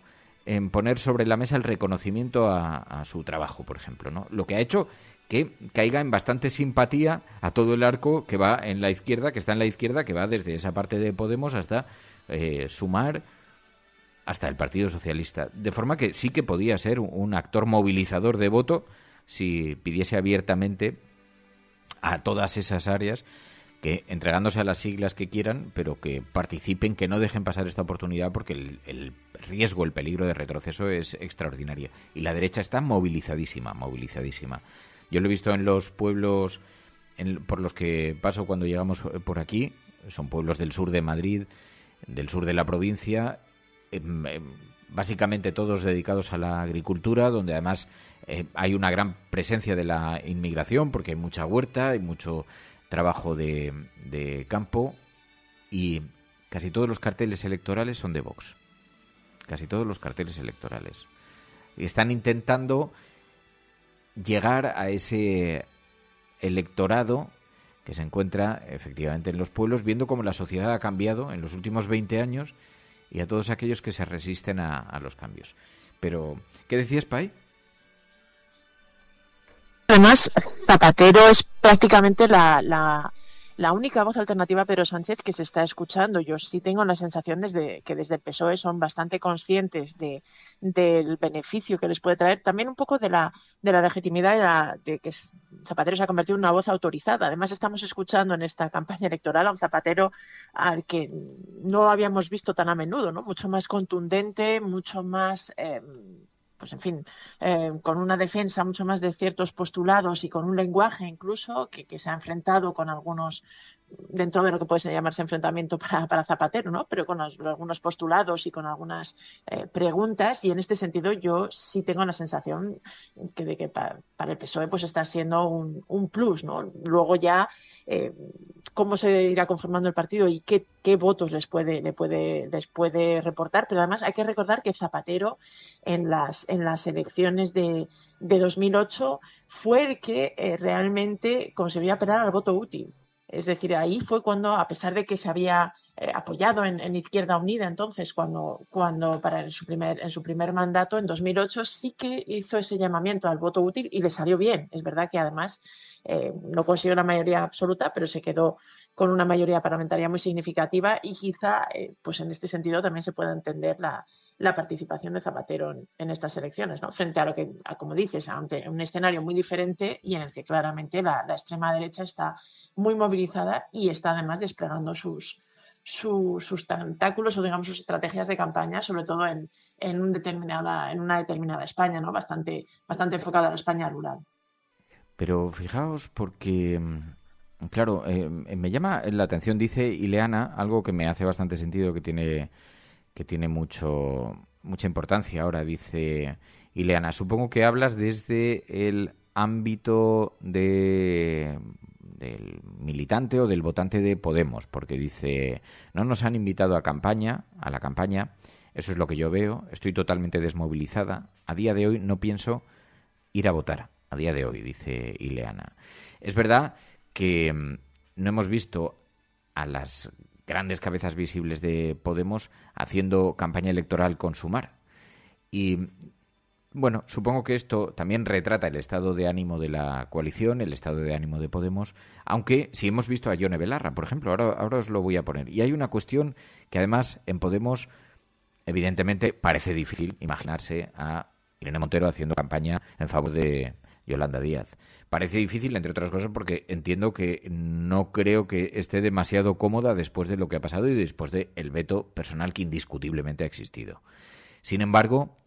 en poner sobre la mesa el reconocimiento a, su trabajo, por ejemplo. ¿no? Lo que ha hecho que caiga en bastante simpatía a todo el arco que va en la izquierda, que está en la izquierda, que va desde esa parte de Podemos hasta eh, Sumar, hasta el Partido Socialista. De forma que sí que podía ser un actor movilizador de voto si pidiese abiertamente a todas esas áreas que entregándose a las siglas que quieran, pero que participen, que no dejen pasar esta oportunidad porque el, riesgo, el peligro de retroceso es extraordinario. Y la derecha está movilizadísima, movilizadísima. Yo lo he visto en los pueblos por los que paso cuando llegamos eh, por aquí, son pueblos del sur de Madrid, del sur de la provincia, em, em, básicamente todos dedicados a la agricultura, donde además eh, hay una gran presencia de la inmigración, porque hay mucha huerta, hay mucho trabajo de, campo y casi todos los carteles electorales son de Vox. Casi todos los carteles electorales. Están intentando llegar a ese electorado que se encuentra efectivamente en los pueblos, viendo cómo la sociedad ha cambiado en los últimos 20 años y a todos aquellos que se resisten a, a los cambios. Pero, ¿qué decías, Pai? además Zapatero es prácticamente la, única voz alternativa a Pedro Sánchez que se está escuchando. Yo sí tengo la sensación desde que desde el PSOE son bastante conscientes del beneficio que les puede traer, también un poco de la, legitimidad de, que Zapatero se ha convertido en una voz autorizada. Además, estamos escuchando en esta campaña electoral a un Zapatero al que no habíamos visto tan a menudo, ¿no? Mucho más contundente, mucho más... Eh, pues en fin, eh, con una defensa mucho más de ciertos postulados y con un lenguaje incluso que, que se ha enfrentado con algunos dentro de lo que puede llamarse enfrentamiento para, Zapatero, ¿no? Pero con algunos postulados y con algunas eh, preguntas y en este sentido yo sí tengo la sensación de que para, el PSOE pues está siendo un, plus, ¿no? Luego ya eh, cómo se irá conformando el partido y qué, votos les puede, reportar, pero además hay que recordar que Zapatero en las, elecciones de, 2008 fue el que eh, realmente conseguía apelar al voto útil es decir, ahí fue cuando, a pesar de que se había eh, apoyado en, Izquierda Unida, entonces, cuando, cuando para en su, primer, en su primer mandato, en 2008, sí que hizo ese llamamiento al voto útil y le salió bien. Es verdad que además eh, no consiguió la mayoría absoluta, pero se quedó con una mayoría parlamentaria muy significativa y quizá eh, pues en este sentido también se pueda entender la, participación de Zapatero en, estas elecciones, frente a lo que, como dices, ante un, escenario muy diferente y en el que claramente la, extrema derecha está muy movilizada y está además desplegando sus, sus tentáculos o digamos sus estrategias de campaña, sobre todo en, en una determinada España, ¿no? bastante, bastante enfocada a la España rural. Pero fijaos porque mm, Claro, em, em, me llama la atención, dice Ileana, algo que me hace bastante sentido, que tiene, que tiene mucho, mucha importancia ahora, dice Ileana. Supongo que hablas desde el ámbito de, del militante o del votante de Podemos, porque dice, no nos han invitado a campaña, a la campaña, eso es lo que yo veo, estoy totalmente desmovilizada, a día de hoy no pienso ir a votar, a día de hoy, dice Ileana. Es verdad que mm, no hemos visto a las grandes cabezas visibles de Podemos haciendo campaña electoral con Sumar. Y mm, bueno, supongo que esto también retrata el estado de ánimo de la coalición, el estado de ánimo de Podemos, aunque si hemos visto a Yone Belarra, por ejemplo, ahora, ahora os lo voy a poner. Y hay una cuestión que además en Podemos, evidentemente, parece difícil imaginarse a Irene Montero haciendo campaña en favor de, Yolanda Díaz. Parece difícil, entre otras cosas, porque entiendo que no creo que esté demasiado cómoda después de lo que ha pasado y después del veto personal que indiscutiblemente ha existido. Sin embargo,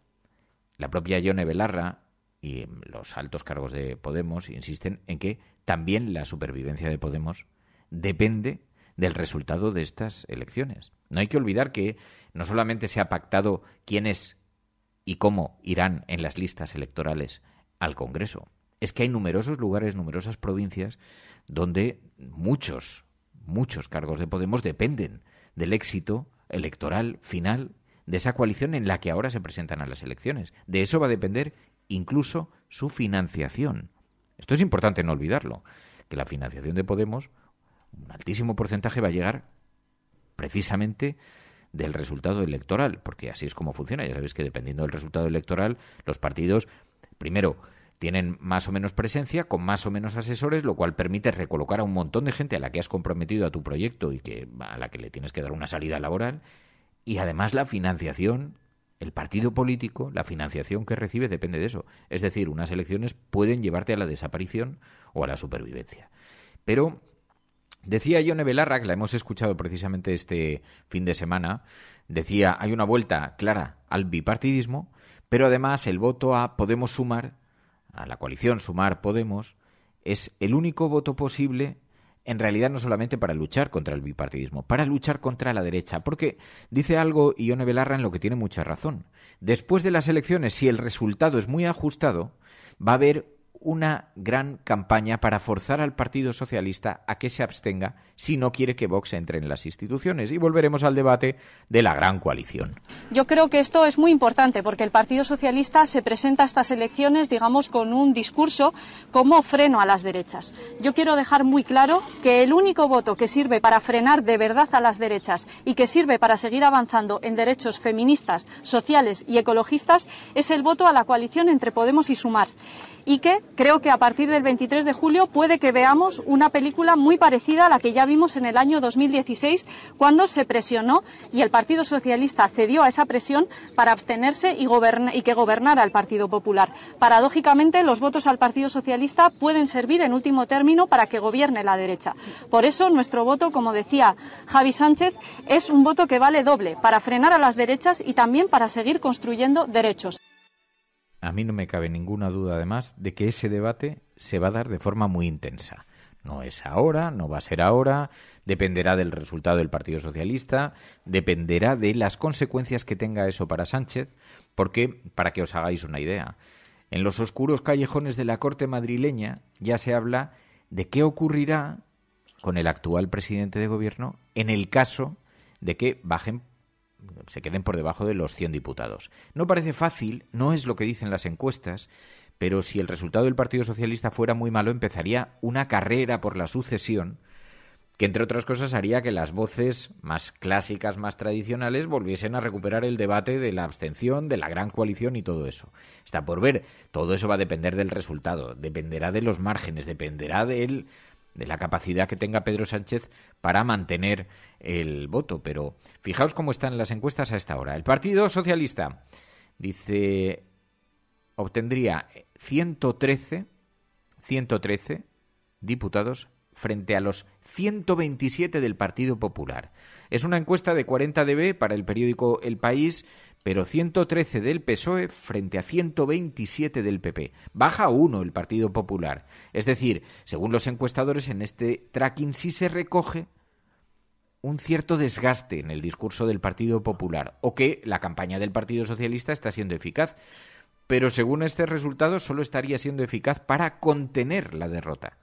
la propia Yone Belarra y los altos cargos de Podemos insisten en que también la supervivencia de Podemos depende del resultado de estas elecciones. No hay que olvidar que no solamente se ha pactado quiénes y cómo irán en las listas electorales al Congreso. Es que hay numerosos lugares, numerosas provincias, donde muchos, muchos cargos de Podemos dependen del éxito electoral final de esa coalición en la que ahora se presentan a las elecciones. De eso va a depender incluso su financiación. Esto es importante no olvidarlo, que la financiación de Podemos, un altísimo porcentaje va a llegar precisamente del resultado electoral, porque así es como funciona. Ya sabéis que dependiendo del resultado electoral, los partidos primero, tienen más o menos presencia, con más o menos asesores, lo cual permite recolocar a un montón de gente a la que has comprometido a tu proyecto y que, a la que le tienes que dar una salida laboral. Y además la financiación, el partido político, la financiación que recibe depende de eso. Es decir, unas elecciones pueden llevarte a la desaparición o a la supervivencia. Pero decía Yone Belarra, que la hemos escuchado precisamente este fin de semana, decía, hay una vuelta clara al bipartidismo pero además el voto a Podemos Sumar, a la coalición Sumar Podemos, es el único voto posible en realidad no solamente para luchar contra el bipartidismo, para luchar contra la derecha, porque dice algo Ione Belarra en lo que tiene mucha razón. Después de las elecciones, si el resultado es muy ajustado, va a haber una gran campaña para forzar al Partido Socialista a que se abstenga si no quiere que Vox entre en las instituciones. Y volveremos al debate de la gran coalición. Yo creo que esto es muy importante porque el Partido Socialista se presenta a estas elecciones, digamos, con un discurso como freno a las derechas. Yo quiero dejar muy claro que el único voto que sirve para frenar de verdad a las derechas y que sirve para seguir avanzando en derechos feministas, sociales y ecologistas es el voto a la coalición entre Podemos y Sumar y que creo que a partir del 23 de julio puede que veamos una película muy parecida a la que ya vimos en el año 2016 cuando se presionó y el Partido Socialista cedió a esa presión para abstenerse y, y que gobernara el Partido Popular. Paradójicamente, los votos al Partido Socialista pueden servir en último término para que gobierne la derecha. Por eso, nuestro voto, como decía Javi Sánchez, es un voto que vale doble para frenar a las derechas y también para seguir construyendo derechos a mí no me cabe ninguna duda, además, de que ese debate se va a dar de forma muy intensa. No es ahora, no va a ser ahora, dependerá del resultado del Partido Socialista, dependerá de las consecuencias que tenga eso para Sánchez, porque, para que os hagáis una idea, en los oscuros callejones de la corte madrileña ya se habla de qué ocurrirá con el actual presidente de gobierno en el caso de que bajen se queden por debajo de los 100 diputados. No parece fácil, no es lo que dicen las encuestas, pero si el resultado del Partido Socialista fuera muy malo, empezaría una carrera por la sucesión que entre otras cosas haría que las voces más clásicas, más tradicionales, volviesen a recuperar el debate de la abstención, de la gran coalición y todo eso. Está por ver, todo eso va a depender del resultado, dependerá de los márgenes, dependerá del de la capacidad que tenga Pedro Sánchez para mantener el voto. Pero fijaos cómo están las encuestas a esta hora. El Partido Socialista dice obtendría 113, 113 diputados frente a los 127 del Partido Popular. Es una encuesta de 40 dB para el periódico El País, pero 113 del PSOE frente a 127 del PP. Baja uno el Partido Popular. Es decir, según los encuestadores, en este tracking sí se recoge un cierto desgaste en el discurso del Partido Popular o que la campaña del Partido Socialista está siendo eficaz. Pero según este resultado solo estaría siendo eficaz para contener la derrota,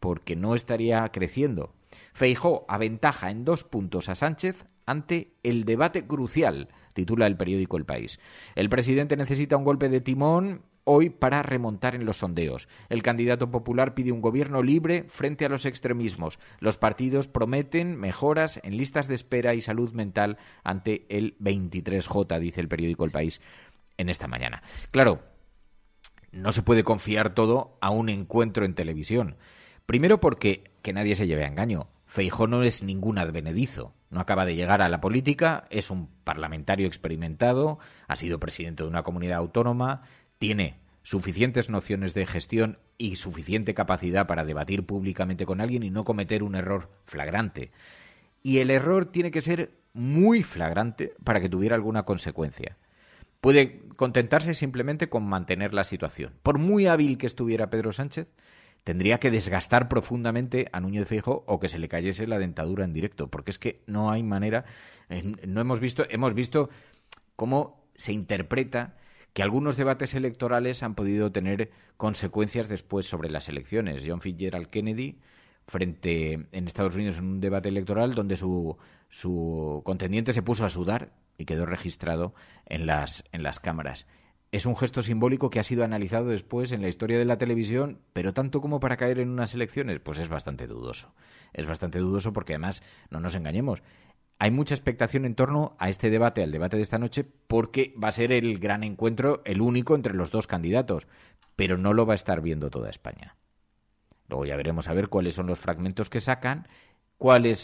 porque no estaría creciendo Feijó aventaja en dos puntos a Sánchez ante el debate crucial, titula el periódico El País. El presidente necesita un golpe de timón hoy para remontar en los sondeos. El candidato popular pide un gobierno libre frente a los extremismos. Los partidos prometen mejoras en listas de espera y salud mental ante el 23J, dice el periódico El País en esta mañana. Claro, no se puede confiar todo a un encuentro en televisión. Primero porque que nadie se lleve a engaño. Feijó no es ningún advenedizo. No acaba de llegar a la política, es un parlamentario experimentado, ha sido presidente de una comunidad autónoma, tiene suficientes nociones de gestión y suficiente capacidad para debatir públicamente con alguien y no cometer un error flagrante. Y el error tiene que ser muy flagrante para que tuviera alguna consecuencia. Puede contentarse simplemente con mantener la situación. Por muy hábil que estuviera Pedro Sánchez, tendría que desgastar profundamente a Núñez Feijo o que se le cayese la dentadura en directo, porque es que no hay manera, eh, no hemos visto, hemos visto cómo se interpreta que algunos debates electorales han podido tener consecuencias después sobre las elecciones. John Fitzgerald Kennedy frente en Estados Unidos en un debate electoral donde su, su contendiente se puso a sudar y quedó registrado en las, en las cámaras es un gesto simbólico que ha sido analizado después en la historia de la televisión, pero tanto como para caer en unas elecciones, pues es bastante dudoso. Es bastante dudoso porque además, no nos engañemos, hay mucha expectación en torno a este debate, al debate de esta noche, porque va a ser el gran encuentro, el único entre los dos candidatos, pero no lo va a estar viendo toda España. Luego ya veremos a ver cuáles son los fragmentos que sacan, cuál eh,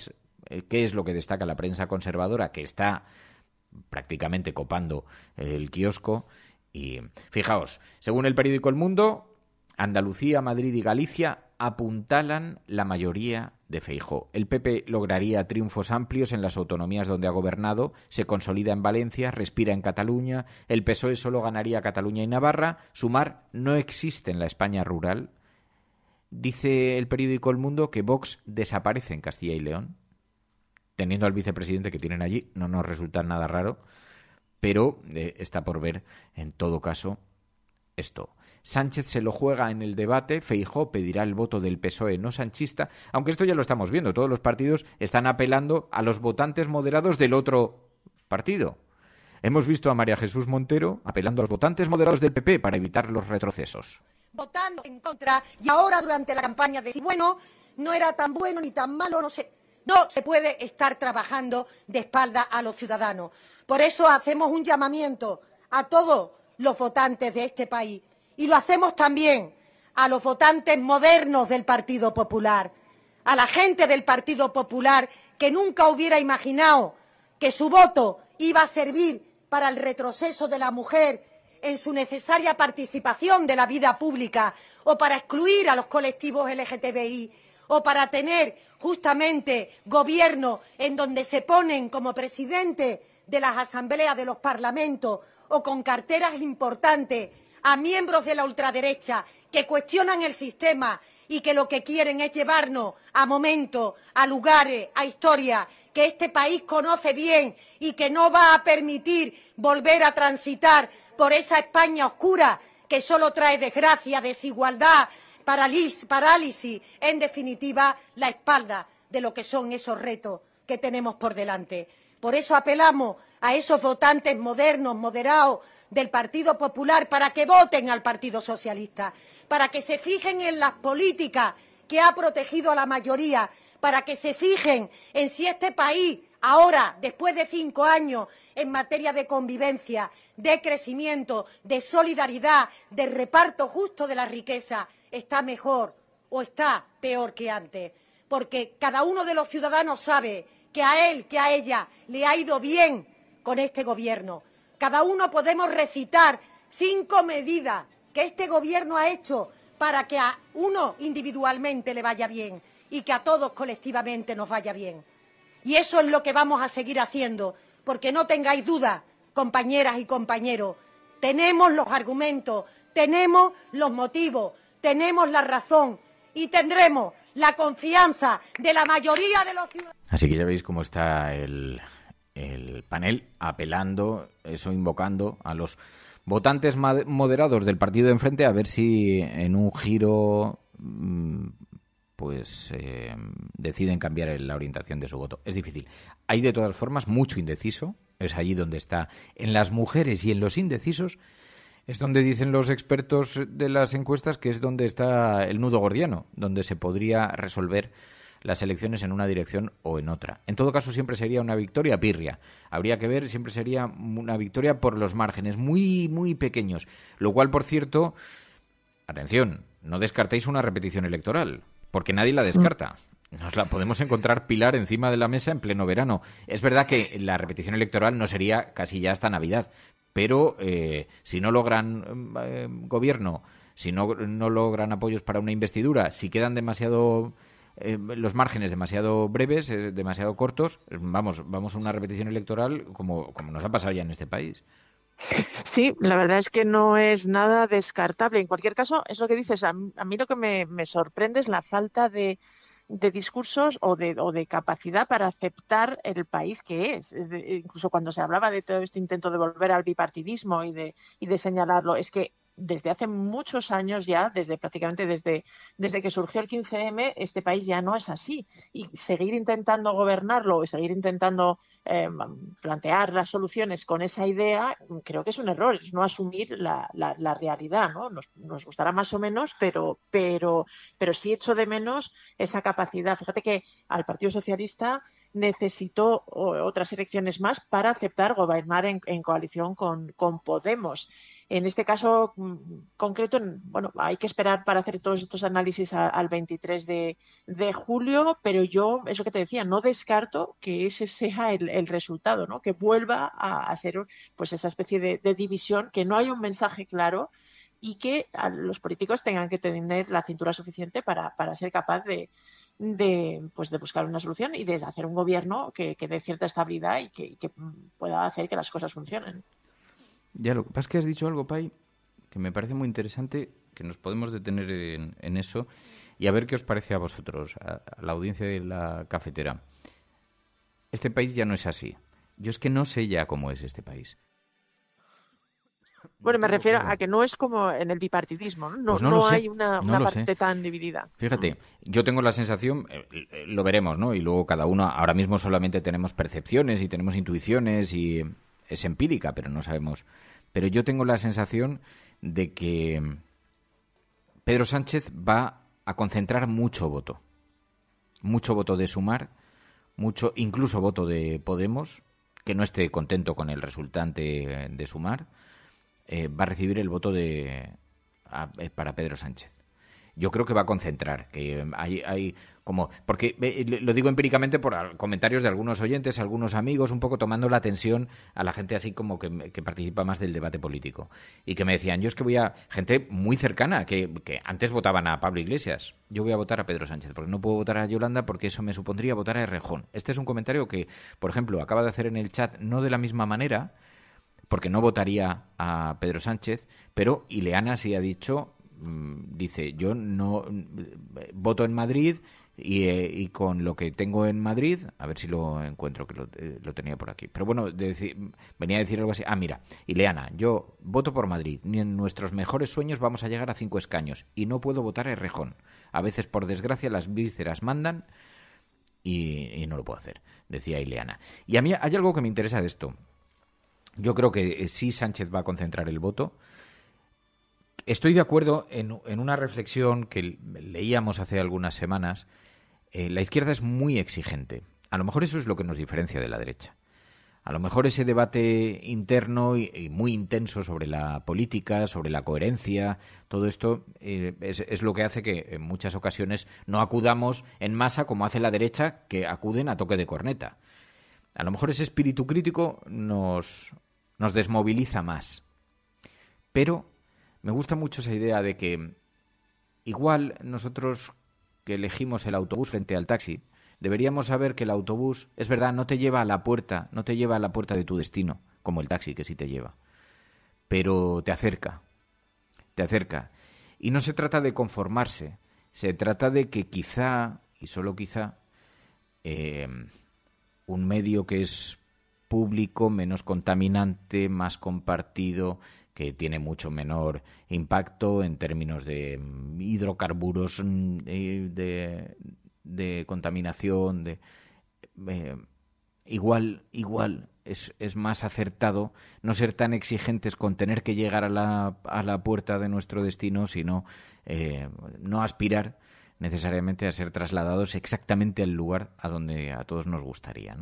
qué es lo que destaca la prensa conservadora que está prácticamente copando el kiosco y fijaos, según el periódico El Mundo, Andalucía, Madrid y Galicia apuntalan la mayoría de Feijo. El PP lograría triunfos amplios en las autonomías donde ha gobernado, se consolida en Valencia, respira en Cataluña, el PSOE solo ganaría Cataluña y Navarra, sumar no existe en la España rural. Dice el periódico El Mundo que Vox desaparece en Castilla y León. Teniendo al vicepresidente que tienen allí, no nos resulta nada raro. Pero eh, está por ver, en todo caso, esto. Sánchez se lo juega en el debate, Feijó pedirá el voto del PSOE no sanchista, aunque esto ya lo estamos viendo, todos los partidos están apelando a los votantes moderados del otro partido. Hemos visto a María Jesús Montero apelando a los votantes moderados del PP para evitar los retrocesos. Votando en contra y ahora durante la campaña decir, bueno, no era tan bueno ni tan malo, no se, no se puede estar trabajando de espalda a los ciudadanos. Por eso hacemos un llamamiento a todos los votantes de este país y lo hacemos también a los votantes modernos del Partido Popular, a la gente del Partido Popular que nunca hubiera imaginado que su voto iba a servir para el retroceso de la mujer en su necesaria participación de la vida pública o para excluir a los colectivos LGTBI o para tener justamente gobierno en donde se ponen como presidente de las asambleas de los parlamentos o con carteras importantes a miembros de la ultraderecha que cuestionan el sistema y que lo que quieren es llevarnos a momentos a lugares a historias que este país conoce bien y que no va a permitir volver a transitar por esa españa oscura que solo trae desgracia desigualdad parálisis en definitiva la espalda de lo que son esos retos que tenemos por delante por eso apelamos a esos votantes modernos moderados del partido popular para que voten al partido socialista para que se fijen en las políticas que ha protegido a la mayoría para que se fijen en si este país ahora después de cinco años en materia de convivencia de crecimiento de solidaridad de reparto justo de la riqueza está mejor o está peor que antes porque cada uno de los ciudadanos sabe que a él que a ella le ha ido bien con este gobierno. cada uno podemos recitar cinco medidas que este gobierno ha hecho para que a uno individualmente le vaya bien y que a todos colectivamente nos vaya bien. y eso es lo que vamos a seguir haciendo porque no tengáis duda compañeras y compañeros tenemos los argumentos tenemos los motivos tenemos la razón y tendremos la confianza de la mayoría de los ciudadanos. Así que ya veis cómo está el, el panel apelando, eso invocando a los votantes moderados del partido de enfrente a ver si en un giro mm, pues eh, deciden cambiar la orientación de su voto. Es difícil. Hay de todas formas mucho indeciso, es allí donde está en las mujeres y en los indecisos es donde dicen los expertos de las encuestas que es donde está el nudo gordiano, donde se podría resolver las elecciones en una dirección o en otra. En todo caso, siempre sería una victoria pirria. Habría que ver, siempre sería una victoria por los márgenes muy, muy pequeños. Lo cual, por cierto, atención, no descartéis una repetición electoral, porque nadie la descarta. Nos la podemos encontrar pilar encima de la mesa en pleno verano. Es verdad que la repetición electoral no sería casi ya hasta Navidad, pero eh, si no logran eh, gobierno, si no, logran apoyos para una investidura, si quedan demasiado eh, los márgenes demasiado breves, demasiado cortos, vamos, vamos a una repetición electoral como, como nos ha pasado ya en este país. Sí, la verdad es que no es nada descartable. En cualquier caso, es lo que dices. A, mí, a mí lo que me sorprende es la falta de, de discursos o de, o de capacidad para aceptar el país que es. incluso cuando se hablaba de todo este intento de volver al bipartidismo y de, y de señalarlo, es que desde hace muchos años ya, desde prácticamente desde, que surgió el 15M, este país ya no es así. Y seguir intentando gobernarlo y seguir intentando eh, plantear las soluciones con esa idea, creo que es un error, es no asumir la, realidad, ¿no? Nos, gustará más o menos, pero, pero, pero sí echo de menos esa capacidad. Fíjate que al Partido Socialista necesitó otras elecciones más para aceptar gobernar en, en coalición con Podemos. En este caso mm, concreto, bueno, hay que esperar para hacer todos estos análisis al 23 de, julio, pero yo, eso que te decía, no descarto que ese sea el, resultado, ¿no? Que vuelva a, ser pues esa especie de, división, que no hay un mensaje claro y que los políticos tengan que tener la cintura suficiente para, ser capaz de, pues de buscar una solución y de hacer un gobierno que, dé cierta estabilidad y que pueda hacer que las cosas funcionen. Ya, lo que pasa es que has dicho algo, Pai, que me parece muy interesante, que nos podemos detener en, eso y a ver qué os parece a vosotros, a, la audiencia de la cafetera. Este país ya no es así. Yo es que no sé ya cómo es este país. Bueno, me refiero a que no es como en el bipartidismo, no, pues hay una, parte tan dividida. Fíjate, yo tengo la sensación, eh, eh, lo veremos, ¿no? Y luego cada uno, ahora mismo solamente tenemos percepciones y tenemos intuiciones y es empírica, pero no sabemos. Pero yo tengo la sensación de que Pedro Sánchez va a concentrar mucho voto. Mucho voto de sumar, mucho, incluso voto de Podemos, que no esté contento con el resultante de sumar, eh, va a recibir el voto de, eh, para Pedro Sánchez. Yo creo que va a concentrar, que hay, hay como porque eh, lo digo empíricamente por comentarios de algunos oyentes, algunos amigos, un poco tomando la atención a la gente así como que, que, participa más del debate político y que me decían, yo es que voy a gente muy cercana que, que antes votaban a Pablo Iglesias, yo voy a votar a Pedro Sánchez porque no puedo votar a Yolanda porque eso me supondría votar a Rejón. Este es un comentario que, por ejemplo, acaba de hacer en el chat no de la misma manera porque no votaría a Pedro Sánchez, pero Ileana sí ha dicho, mm, dice, yo no mm, voto en Madrid, eh, y, con lo que tengo en Madrid, a ver si lo encuentro, que lo, eh, tenía por aquí. Pero bueno, venía a decir algo así. Ah, mira, Ileana, yo voto por Madrid. Ni en nuestros mejores sueños vamos a llegar a cinco escaños. Y no puedo votar a Rejón. A veces, por desgracia, las vísceras mandan y, no lo puedo hacer, decía Ileana. Y a mí hay algo que me interesa de esto. Yo creo que eh, sí Sánchez va a concentrar el voto estoy de acuerdo en, una reflexión que leíamos hace algunas semanas eh, la izquierda es muy exigente. A lo mejor eso es lo que nos diferencia de la derecha. A lo mejor ese debate interno y, muy intenso sobre la política, sobre la coherencia, todo esto eh, es, lo que hace que en muchas ocasiones no acudamos en masa como hace la derecha, que acuden a toque de corneta. A lo mejor ese espíritu crítico nos, nos desmoviliza más. Pero me gusta mucho esa idea de que igual nosotros que elegimos el autobús frente al taxi, deberíamos saber que el autobús, es verdad, no te lleva a la puerta, no te lleva a la puerta de tu destino, como el taxi que sí te lleva, pero te acerca, te acerca. Y no se trata de conformarse, se trata de que quizá, y solo quizá, eh, un medio que es público, menos contaminante, más compartido, que tiene mucho menor impacto en términos de mm, hidrocarburos, mm, de, de contaminación, de eh, igual, igual es, más acertado no ser tan exigentes con tener que llegar a la, puerta de nuestro destino, sino eh, no aspirar necesariamente a ser trasladados exactamente al lugar a donde a todos nos gustaría.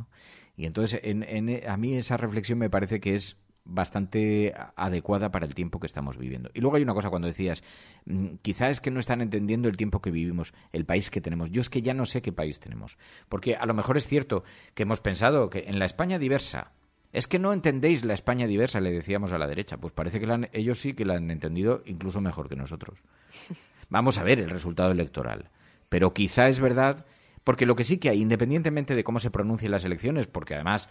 Y entonces en, a mí esa reflexión me parece que es bastante adecuada para el tiempo que estamos viviendo. Y luego hay una cosa cuando decías, mm, quizá es que no están entendiendo el tiempo que vivimos, el país que tenemos. Yo es que ya no sé qué país tenemos, porque a lo mejor es cierto que hemos pensado que en la España diversa, es que no entendéis la España diversa, le decíamos a la derecha, pues parece que ellos sí que la han entendido incluso mejor que nosotros. Vamos a ver el resultado electoral, pero quizá es verdad, porque lo que sí que hay, independientemente de cómo se pronuncien las elecciones, porque además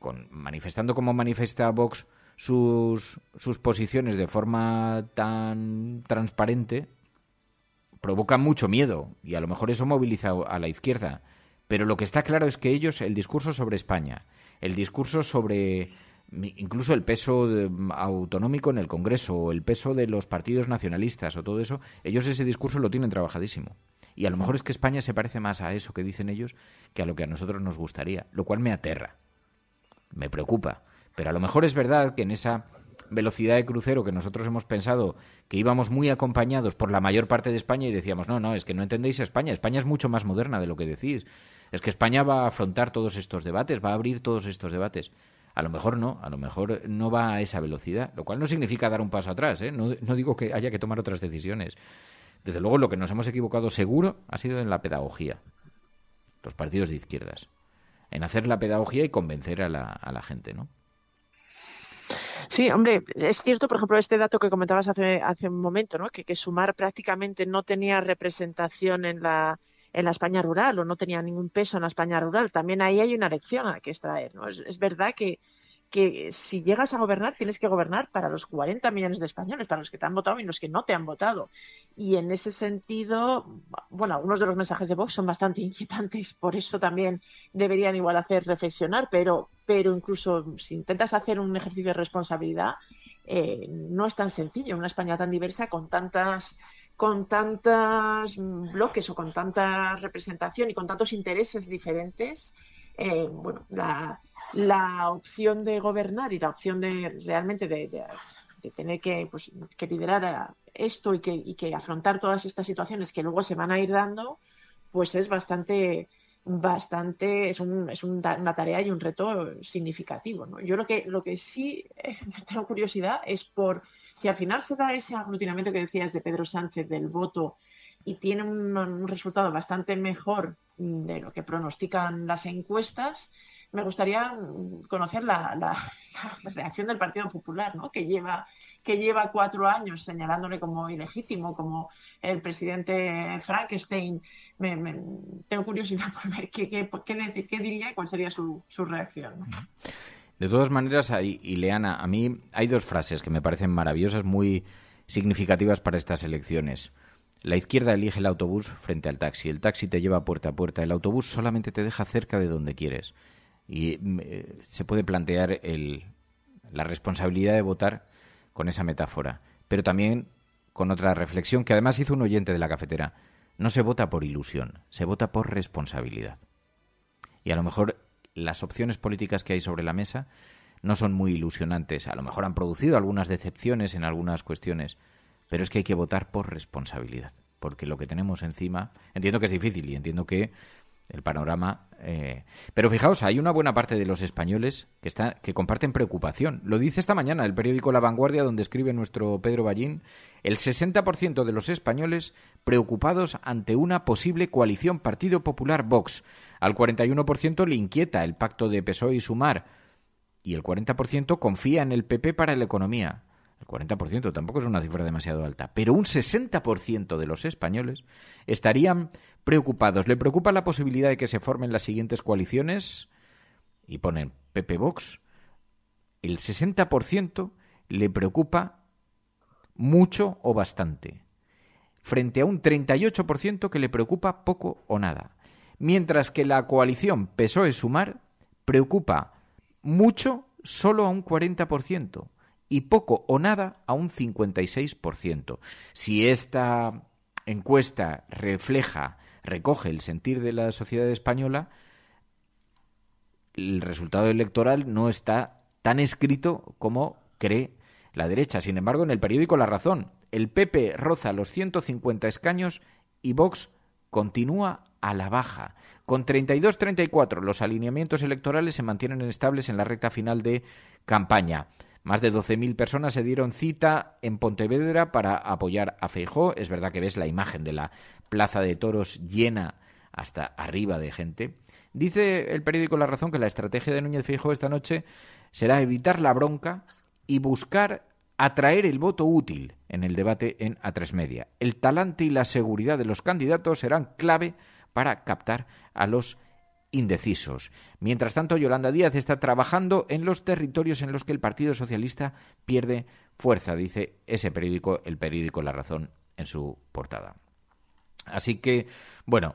con, manifestando como manifiesta Vox sus, sus posiciones de forma tan transparente, provoca mucho miedo y a lo mejor eso moviliza a la izquierda. Pero lo que está claro es que ellos, el discurso sobre España, el discurso sobre incluso el peso autonómico en el Congreso o el peso de los partidos nacionalistas o todo eso, ellos ese discurso lo tienen trabajadísimo. Y a lo mejor es que España se parece más a eso que dicen ellos que a lo que a nosotros nos gustaría, lo cual me aterra me preocupa. Pero a lo mejor es verdad que en esa velocidad de crucero que nosotros hemos pensado que íbamos muy acompañados por la mayor parte de España y decíamos, no, no, es que no entendéis España, España es mucho más moderna de lo que decís, es que España va a afrontar todos estos debates, va a abrir todos estos debates. A lo mejor no, a lo mejor no va a esa velocidad, lo cual no significa dar un paso atrás, ¿eh? no digo que haya que tomar otras decisiones. Desde luego lo que nos hemos equivocado seguro ha sido en la pedagogía, los partidos de izquierdas en hacer la pedagogía y convencer a la, a la gente, ¿no? Sí, hombre, es cierto, por ejemplo, este dato que comentabas hace, hace un momento, ¿no? Que, que, Sumar prácticamente no tenía representación en la, en la España rural o no tenía ningún peso en la España rural. También ahí hay una lección a que extraer, ¿no? es verdad que, que si llegas a gobernar tienes que gobernar para los 40 millones de españoles, para los que te han votado y los que no te han votado. Y en ese sentido, bueno, algunos de los mensajes de Vox son bastante inquietantes, por eso también deberían igual hacer reflexionar, pero, pero incluso si intentas hacer un ejercicio de responsabilidad, eh, no es tan sencillo. Una España tan diversa con tantas con tantos bloques o con tanta representación y con tantos intereses diferentes, eh, bueno, la, la opción de gobernar y la opción de realmente de, tener que, pues, que liderar esto y que, y que afrontar todas estas situaciones que luego se van a ir dando, pues es bastante bastante es, un, es una tarea y un reto significativo ¿no? yo lo que lo que sí tengo curiosidad es por si al final se da ese aglutinamiento que decías de Pedro Sánchez del voto y tiene un resultado bastante mejor de lo que pronostican las encuestas me gustaría mm, conocer la, reacción del Partido Popular, ¿no? que, lleva, que lleva cuatro años señalándole como ilegítimo, como el presidente Frankenstein. Me, tengo curiosidad por ver qué, diría y cuál sería su, reacción. De todas maneras, Ileana, a mí hay dos frases que me parecen maravillosas, muy significativas para estas elecciones. La izquierda elige el autobús frente al taxi. El taxi te lleva puerta a puerta. El autobús solamente te deja cerca de donde quieres. Y mm, eh, se puede plantear el, la responsabilidad de votar con esa metáfora, pero también con otra reflexión que además hizo un oyente de la cafetera. No se vota por ilusión, se vota por responsabilidad. Y a lo mejor las opciones políticas que hay sobre la mesa no son muy ilusionantes. A lo mejor han producido algunas decepciones en algunas cuestiones, pero es que hay que votar por responsabilidad, porque lo que tenemos encima, entiendo que es difícil y entiendo que el panorama. Eh, pero fijaos, hay una buena parte de los españoles que, está, que comparten preocupación. Lo dice esta mañana el periódico La Vanguardia, donde escribe nuestro Pedro Ballín, el 60% de los españoles preocupados ante una posible coalición Partido Popular-Vox. Al 41% le inquieta el pacto de PSOE y Sumar. Y el 40% confía en el PP para la economía. El 40% tampoco es una cifra demasiado alta, pero un 60% de los españoles estarían preocupados. ¿Le preocupa la posibilidad de que se formen las siguientes coaliciones? Y ponen PP Vox. El 60% le preocupa mucho o bastante, frente a un 38% que le preocupa poco o nada. Mientras que la coalición PSOE-Sumar preocupa mucho solo a un 40% y poco o nada a un 56%. Si esta encuesta refleja recoge el sentir de la sociedad española, el resultado electoral no está tan escrito como cree la derecha. Sin embargo, en el periódico La Razón, el PP roza los 150 escaños y Vox continúa a la baja. Con 32-34 los alineamientos electorales se mantienen estables en la recta final de campaña. Más de 12.000 personas se dieron cita en Pontevedra para apoyar a Feijó. Es verdad que ves la imagen de la plaza de toros llena hasta arriba de gente. Dice el periódico La Razón que la estrategia de Núñez Feijó esta noche será evitar la bronca y buscar atraer el voto útil en el debate en A3 Media. El talante y la seguridad de los candidatos serán clave para captar a los indecisos. Mientras tanto, Yolanda Díaz está trabajando en los territorios en los que el Partido Socialista pierde fuerza, dice ese periódico, el periódico La Razón, en su portada. Así que, bueno,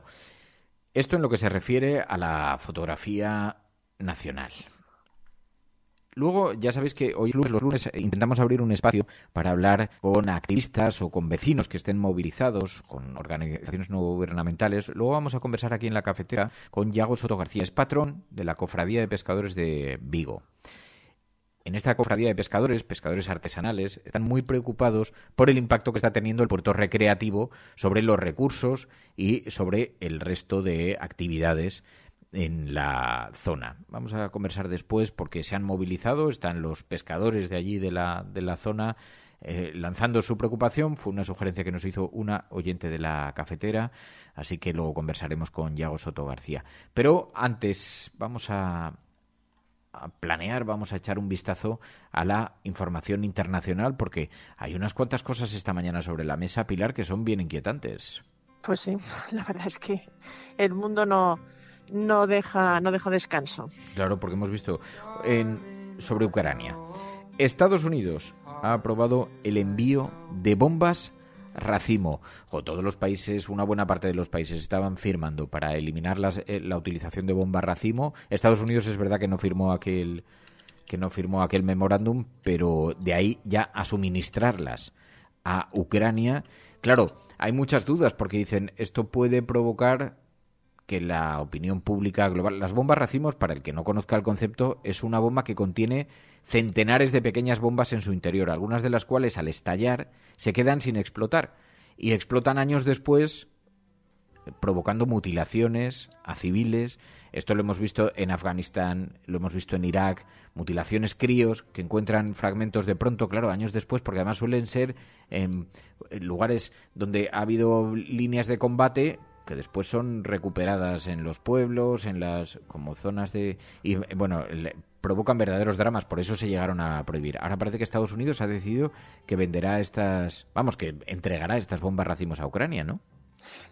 esto en lo que se refiere a la fotografía nacional. Luego, ya sabéis que hoy los lunes eh, intentamos abrir un espacio para hablar con activistas o con vecinos que estén movilizados, con organizaciones no gubernamentales. Luego vamos a conversar aquí en la cafetera con Yago Soto García, es patrón de la Cofradía de Pescadores de Vigo. En esta cofradía de pescadores, pescadores artesanales, están muy preocupados por el impacto que está teniendo el puerto recreativo sobre los recursos y sobre el resto de actividades en la zona. Vamos a conversar después porque se han movilizado, están los pescadores de allí de la, zona eh, lanzando su preocupación. Fue una sugerencia que nos hizo una oyente de la cafetera, así que luego conversaremos con Yago Soto García. Pero antes vamos a, a planear, vamos a echar un vistazo a la información internacional porque hay unas cuantas cosas esta mañana sobre la mesa, Pilar, que son bien inquietantes. Pues sí, la verdad es que el mundo no no deja, no deja descanso. Claro, porque hemos visto sobre Ucrania. Estados Unidos ha aprobado el envío de bombas racimo. O todos los países, una buena parte de los países estaban firmando para eliminar eh, la utilización de bombas racimo. Estados Unidos es verdad que no firmó aquel que no firmó aquel memorándum, pero de ahí ya a suministrarlas a Ucrania. Claro, hay muchas dudas porque dicen esto puede provocar que la opinión pública global. Las bombas racimos, para el que no conozca el concepto, es una bomba que contiene centenares de pequeñas bombas en su interior, algunas de las cuales al estallar se quedan sin explotar y explotan años después provocando mutilaciones a civiles. Esto lo hemos visto en Afganistán, lo hemos visto en Irak, mutilaciones críos que encuentran fragmentos de pronto, claro, años después, porque además suelen ser en lugares donde ha habido líneas de combate que después son recuperadas en los pueblos, en las como zonas de y bueno, provocan verdaderos dramas, por eso se llegaron a prohibir. Ahora parece que Estados Unidos ha decidido que venderá estas, vamos, que entregará estas bombas racimos a Ucrania, ¿no?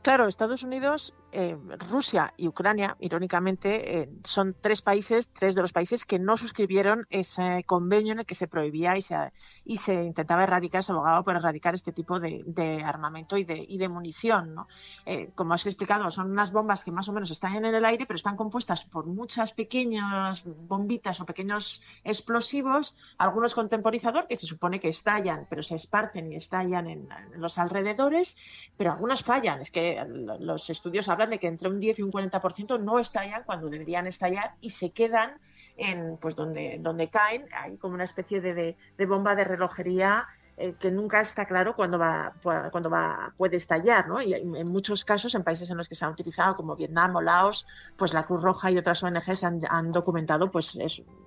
Claro, Estados Unidos, eh, Rusia y Ucrania, irónicamente, eh, son tres países, tres de los países que no suscribieron ese convenio en el que se prohibía y se, y se intentaba erradicar, se abogaba por erradicar este tipo de, armamento y de, munición. ¿no? Eh, como os he explicado, son unas bombas que más o menos estallan en el aire, pero están compuestas por muchas pequeñas bombitas o pequeños explosivos, algunos con temporizador que se supone que estallan, pero se esparcen y estallan en, los alrededores, pero algunos fallan. Es que los estudios hablan de que entre un 10 y un 40% no estallan cuando deberían estallar y se quedan en pues donde, donde caen, hay como una especie de, de bomba de relojería eh, que nunca está claro cuándo va, cuando va, puede estallar, ¿no? Y en muchos casos, en países en los que se han utilizado, como Vietnam o Laos, pues la Cruz Roja y otras ONGs han, documentado, pues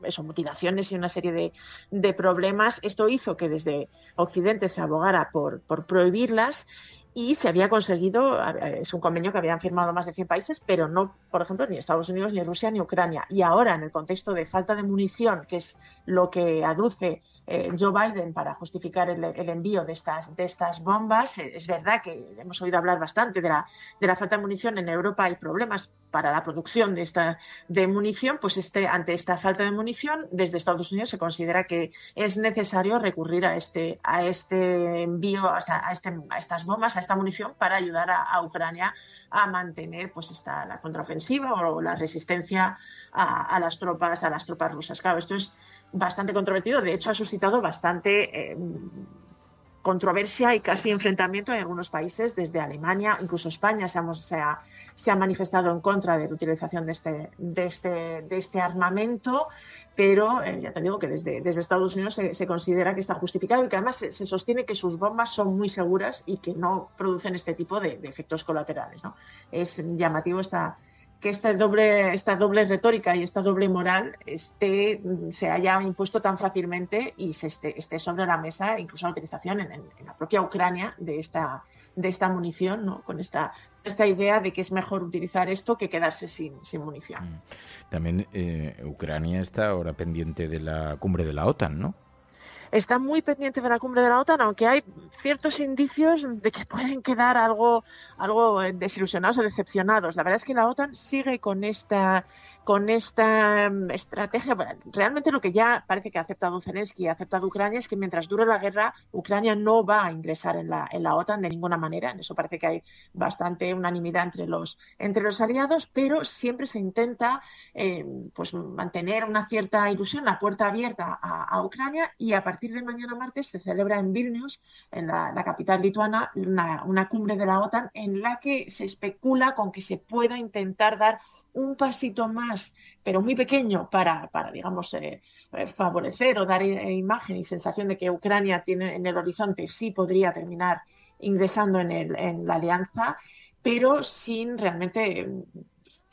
eso, mutilaciones y una serie de, problemas. Esto hizo que desde Occidente se abogara por, por prohibirlas y se había conseguido, es un convenio que habían firmado más de 100 países, pero no, por ejemplo, ni Estados Unidos, ni Rusia, ni Ucrania. Y ahora, en el contexto de falta de munición, que es lo que aduce eh, Joe Biden para justificar el, envío de estas, de estas bombas. Eh, es verdad que hemos oído hablar bastante de la, falta de munición en Europa. Hay problemas para la producción de, esta, de munición. Pues este, ante esta falta de munición, desde Estados Unidos se considera que es necesario recurrir a este, a este envío, este, a, estas bombas, a esta munición para ayudar a, Ucrania a mantener pues esta, la contraofensiva o la resistencia a, a las tropas a las tropas rusas. Claro, esto es bastante controvertido, de hecho ha suscitado bastante eh, controversia y casi enfrentamiento en algunos países, desde Alemania, incluso España se, se, ha, se ha, manifestado en contra de la utilización de este, de este, de este armamento, pero eh, ya te digo que desde, Estados Unidos se, considera que está justificado y que además se, sostiene que sus bombas son muy seguras y que no producen este tipo de, efectos colaterales. ¿no? Es llamativo esta, que esta doble, esta doble retórica y esta doble moral esté, mm, se haya impuesto tan fácilmente y se esté, esté sobre la mesa, incluso la utilización en, la propia Ucrania de esta, de esta munición, ¿no? con esta, esta idea de que es mejor utilizar esto que quedarse sin, munición. Mm. También eh, Ucrania está ahora pendiente de la cumbre de la OTAN, ¿no? está muy pendiente de la cumbre de la OTAN, aunque hay ciertos indicios de que pueden quedar algo, algo eh, desilusionados o decepcionados. La verdad es que la OTAN sigue con esta con esta mm, estrategia, realmente lo que ya parece que ha aceptado Zelensky y ha aceptado Ucrania es que mientras dure la guerra, Ucrania no va a ingresar en la, OTAN de ninguna manera. En eso parece que hay bastante unanimidad entre los, aliados, pero siempre se intenta eh, pues mantener una cierta ilusión, la puerta abierta a, Ucrania y a partir de mañana martes se celebra en Vilnius, en la, capital lituana, una cumbre de la OTAN en la que se especula con que se pueda intentar dar un pasito más, pero muy pequeño, para, para digamos, eh, eh, favorecer o dar eh, imagen y sensación de que Ucrania tiene en el horizonte sí podría terminar ingresando en, el, en la alianza, pero sin realmente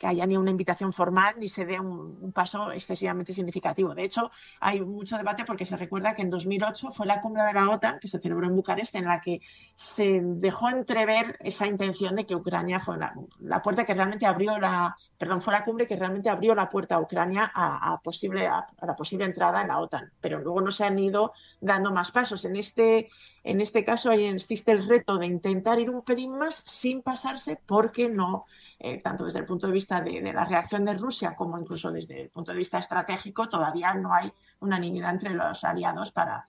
haya ni una invitación formal ni se dé un, paso excesivamente significativo. De hecho, hay mucho debate porque se recuerda que en 2008 fue la cumbre de la OTAN que se celebró en Bucarest en la que se dejó entrever esa intención de que Ucrania fue la, puerta que realmente abrió la, perdón, fue la cumbre que realmente abrió la puerta a Ucrania a, posible, a la posible entrada en la OTAN. Pero luego no se han ido dando más pasos. En este en este caso existe el reto de intentar ir un pedín más sin pasarse porque no, eh, tanto desde el punto de vista de, la reacción de Rusia como incluso desde el punto de vista estratégico, todavía no hay unanimidad entre los aliados para,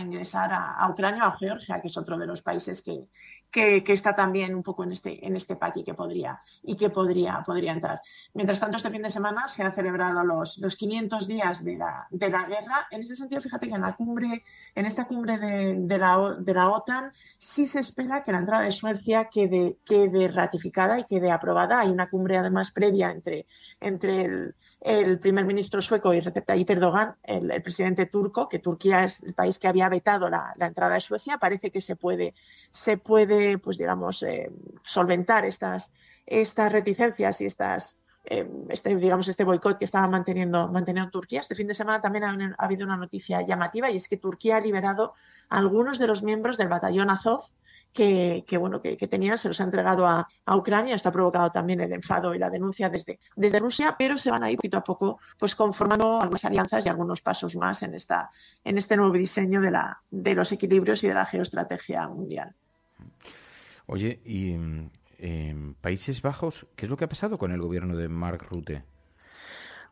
ingresar a, a Ucrania o Georgia, que es otro de los países que, que, está también un poco en este, en este que, podría, y que podría, podría entrar. Mientras tanto, este fin de semana se han celebrado los, los 500 días de la, guerra. En este sentido, fíjate que en la cumbre, en esta cumbre de, de, la, OTAN, sí se espera que la entrada de Suecia quede, quede ratificada y quede aprobada. Hay una cumbre además previa entre, entre el el primer ministro sueco y Recep Tayyip Erdogan, el, presidente turco, que Turquía es el país que había vetado la, entrada de Suecia, parece que se puede, se puede pues digamos, eh, solventar estas, estas reticencias y estas eh, este, digamos, este boicot que estaba manteniendo, manteniendo Turquía. Este fin de semana también ha, ha, habido una noticia llamativa y es que Turquía ha liberado a algunos de los miembros del batallón Azov que, que, bueno, que, que, tenían, se los ha entregado a, Ucrania, esto ha provocado también el enfado y la denuncia desde, desde Rusia, pero se van ahí poquito a poco pues conformando algunas alianzas y algunos pasos más en esta, en este nuevo diseño de la, de los equilibrios y de la geoestrategia mundial. Oye, y em, Países Bajos, ¿qué es lo que ha pasado con el gobierno de Mark Rutte?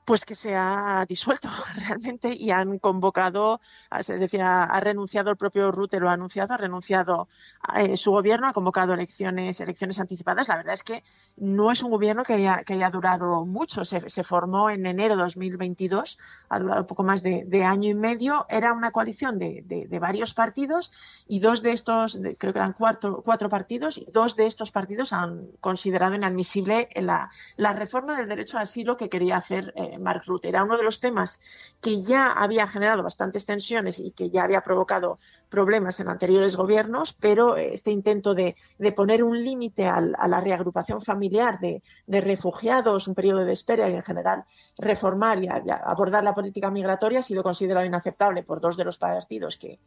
pues que se ha disuelto realmente y han convocado, es decir, ha, renunciado el propio Rutte, lo ha anunciado, ha renunciado eh, su gobierno, ha convocado elecciones, elecciones anticipadas. La verdad es que no es un gobierno que haya, que haya durado mucho. Se, formó en enero de 2022, ha durado poco más de, año y medio. Era una coalición de, de, varios partidos y dos de estos, creo que eran cuatro, cuatro, partidos, y dos de estos partidos han considerado inadmisible la, reforma del derecho a asilo que quería hacer. Eh, Mark Rutte. Era uno de los temas que ya había generado bastantes tensiones y que ya había provocado problemas en anteriores gobiernos, pero eh, este intento de, poner un límite a, la reagrupación familiar de, refugiados, un periodo de espera y en general reformar y abordar la política migratoria ha sido considerado inaceptable por dos de los partidos que,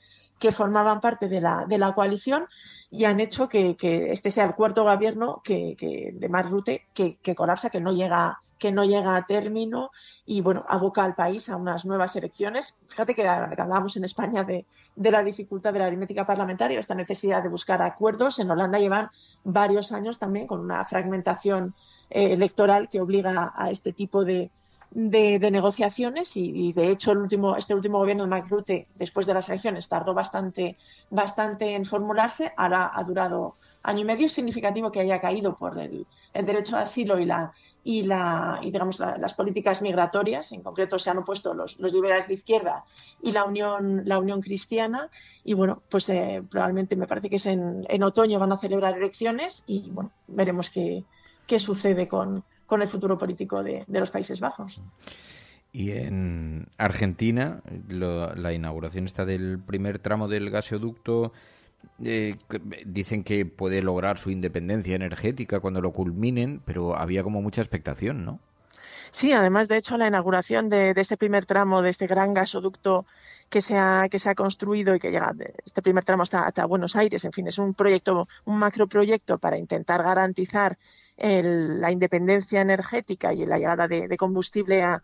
formaban parte de la coalición y han hecho que, este sea el cuarto gobierno que, de Mar Rute que, colapsa, que no llega que no llega a término y bueno, aboca al país a unas nuevas elecciones. Fíjate que ah, hablábamos en España de, la dificultad de la aritmética parlamentaria, esta necesidad de buscar acuerdos. En Holanda llevan varios años también con una fragmentación eh, electoral que obliga a este tipo de, de, negociaciones y, de hecho el último, este último gobierno de Macrute después de las elecciones tardó bastante, bastante en formularse, ahora ha durado año y medio, es significativo que haya caído por el, el derecho a asilo y la y, la, y digamos, las políticas migratorias, en concreto se han opuesto los, liberales de izquierda y la Unión, la Unión Cristiana, y bueno, pues eh, probablemente me parece que es en, otoño van a celebrar elecciones y bueno, veremos qué sucede con, con el futuro político de, los Países Bajos. Y en Argentina, la inauguración está del primer tramo del gasoducto. Eh, dicen que puede lograr su independencia energética cuando lo culminen, pero había como mucha expectación, ¿no? Sí, además, de hecho, la inauguración de, este primer tramo, de este gran gasoducto que se ha, que se ha construido y que llega este primer tramo hasta, hasta Buenos Aires, en fin, es un proyecto, un macroproyecto para intentar garantizar la independencia energética y la llegada de, combustible a,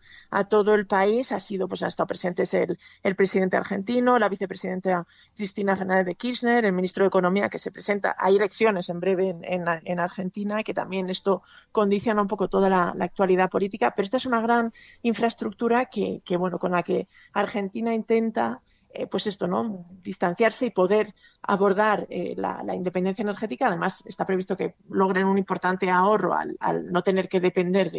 todo el país ha sido, pues ha estado presentes el, presidente argentino, la vicepresidenta Cristina Fernández de Kirchner, el ministro de Economía que se presenta. Hay elecciones en breve en, en, Argentina que también esto condiciona un poco toda la, actualidad política, pero esta es una gran infraestructura que, bueno, con la que Argentina intenta eh, pues esto, ¿no? Distanciarse y poder abordar eh, la, independencia energética. Además, está previsto que logren un importante ahorro al, no tener que depender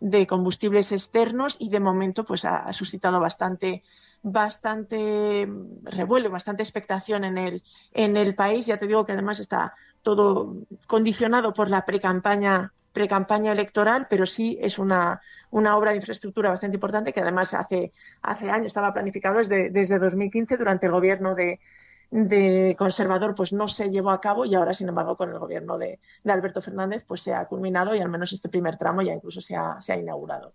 de, combustibles externos y de momento pues ha, suscitado bastante bastante revuelo, bastante expectación en el, en el país. Ya te digo que además está todo condicionado por la precampaña precampaña electoral, pero sí es una, una obra de infraestructura bastante importante que además hace, hace años estaba planificado desde, desde 2015 durante el gobierno de, de conservador pues no se llevó a cabo y ahora sin embargo con el gobierno de, de Alberto Fernández pues se ha culminado y al menos este primer tramo ya incluso se ha, se ha inaugurado.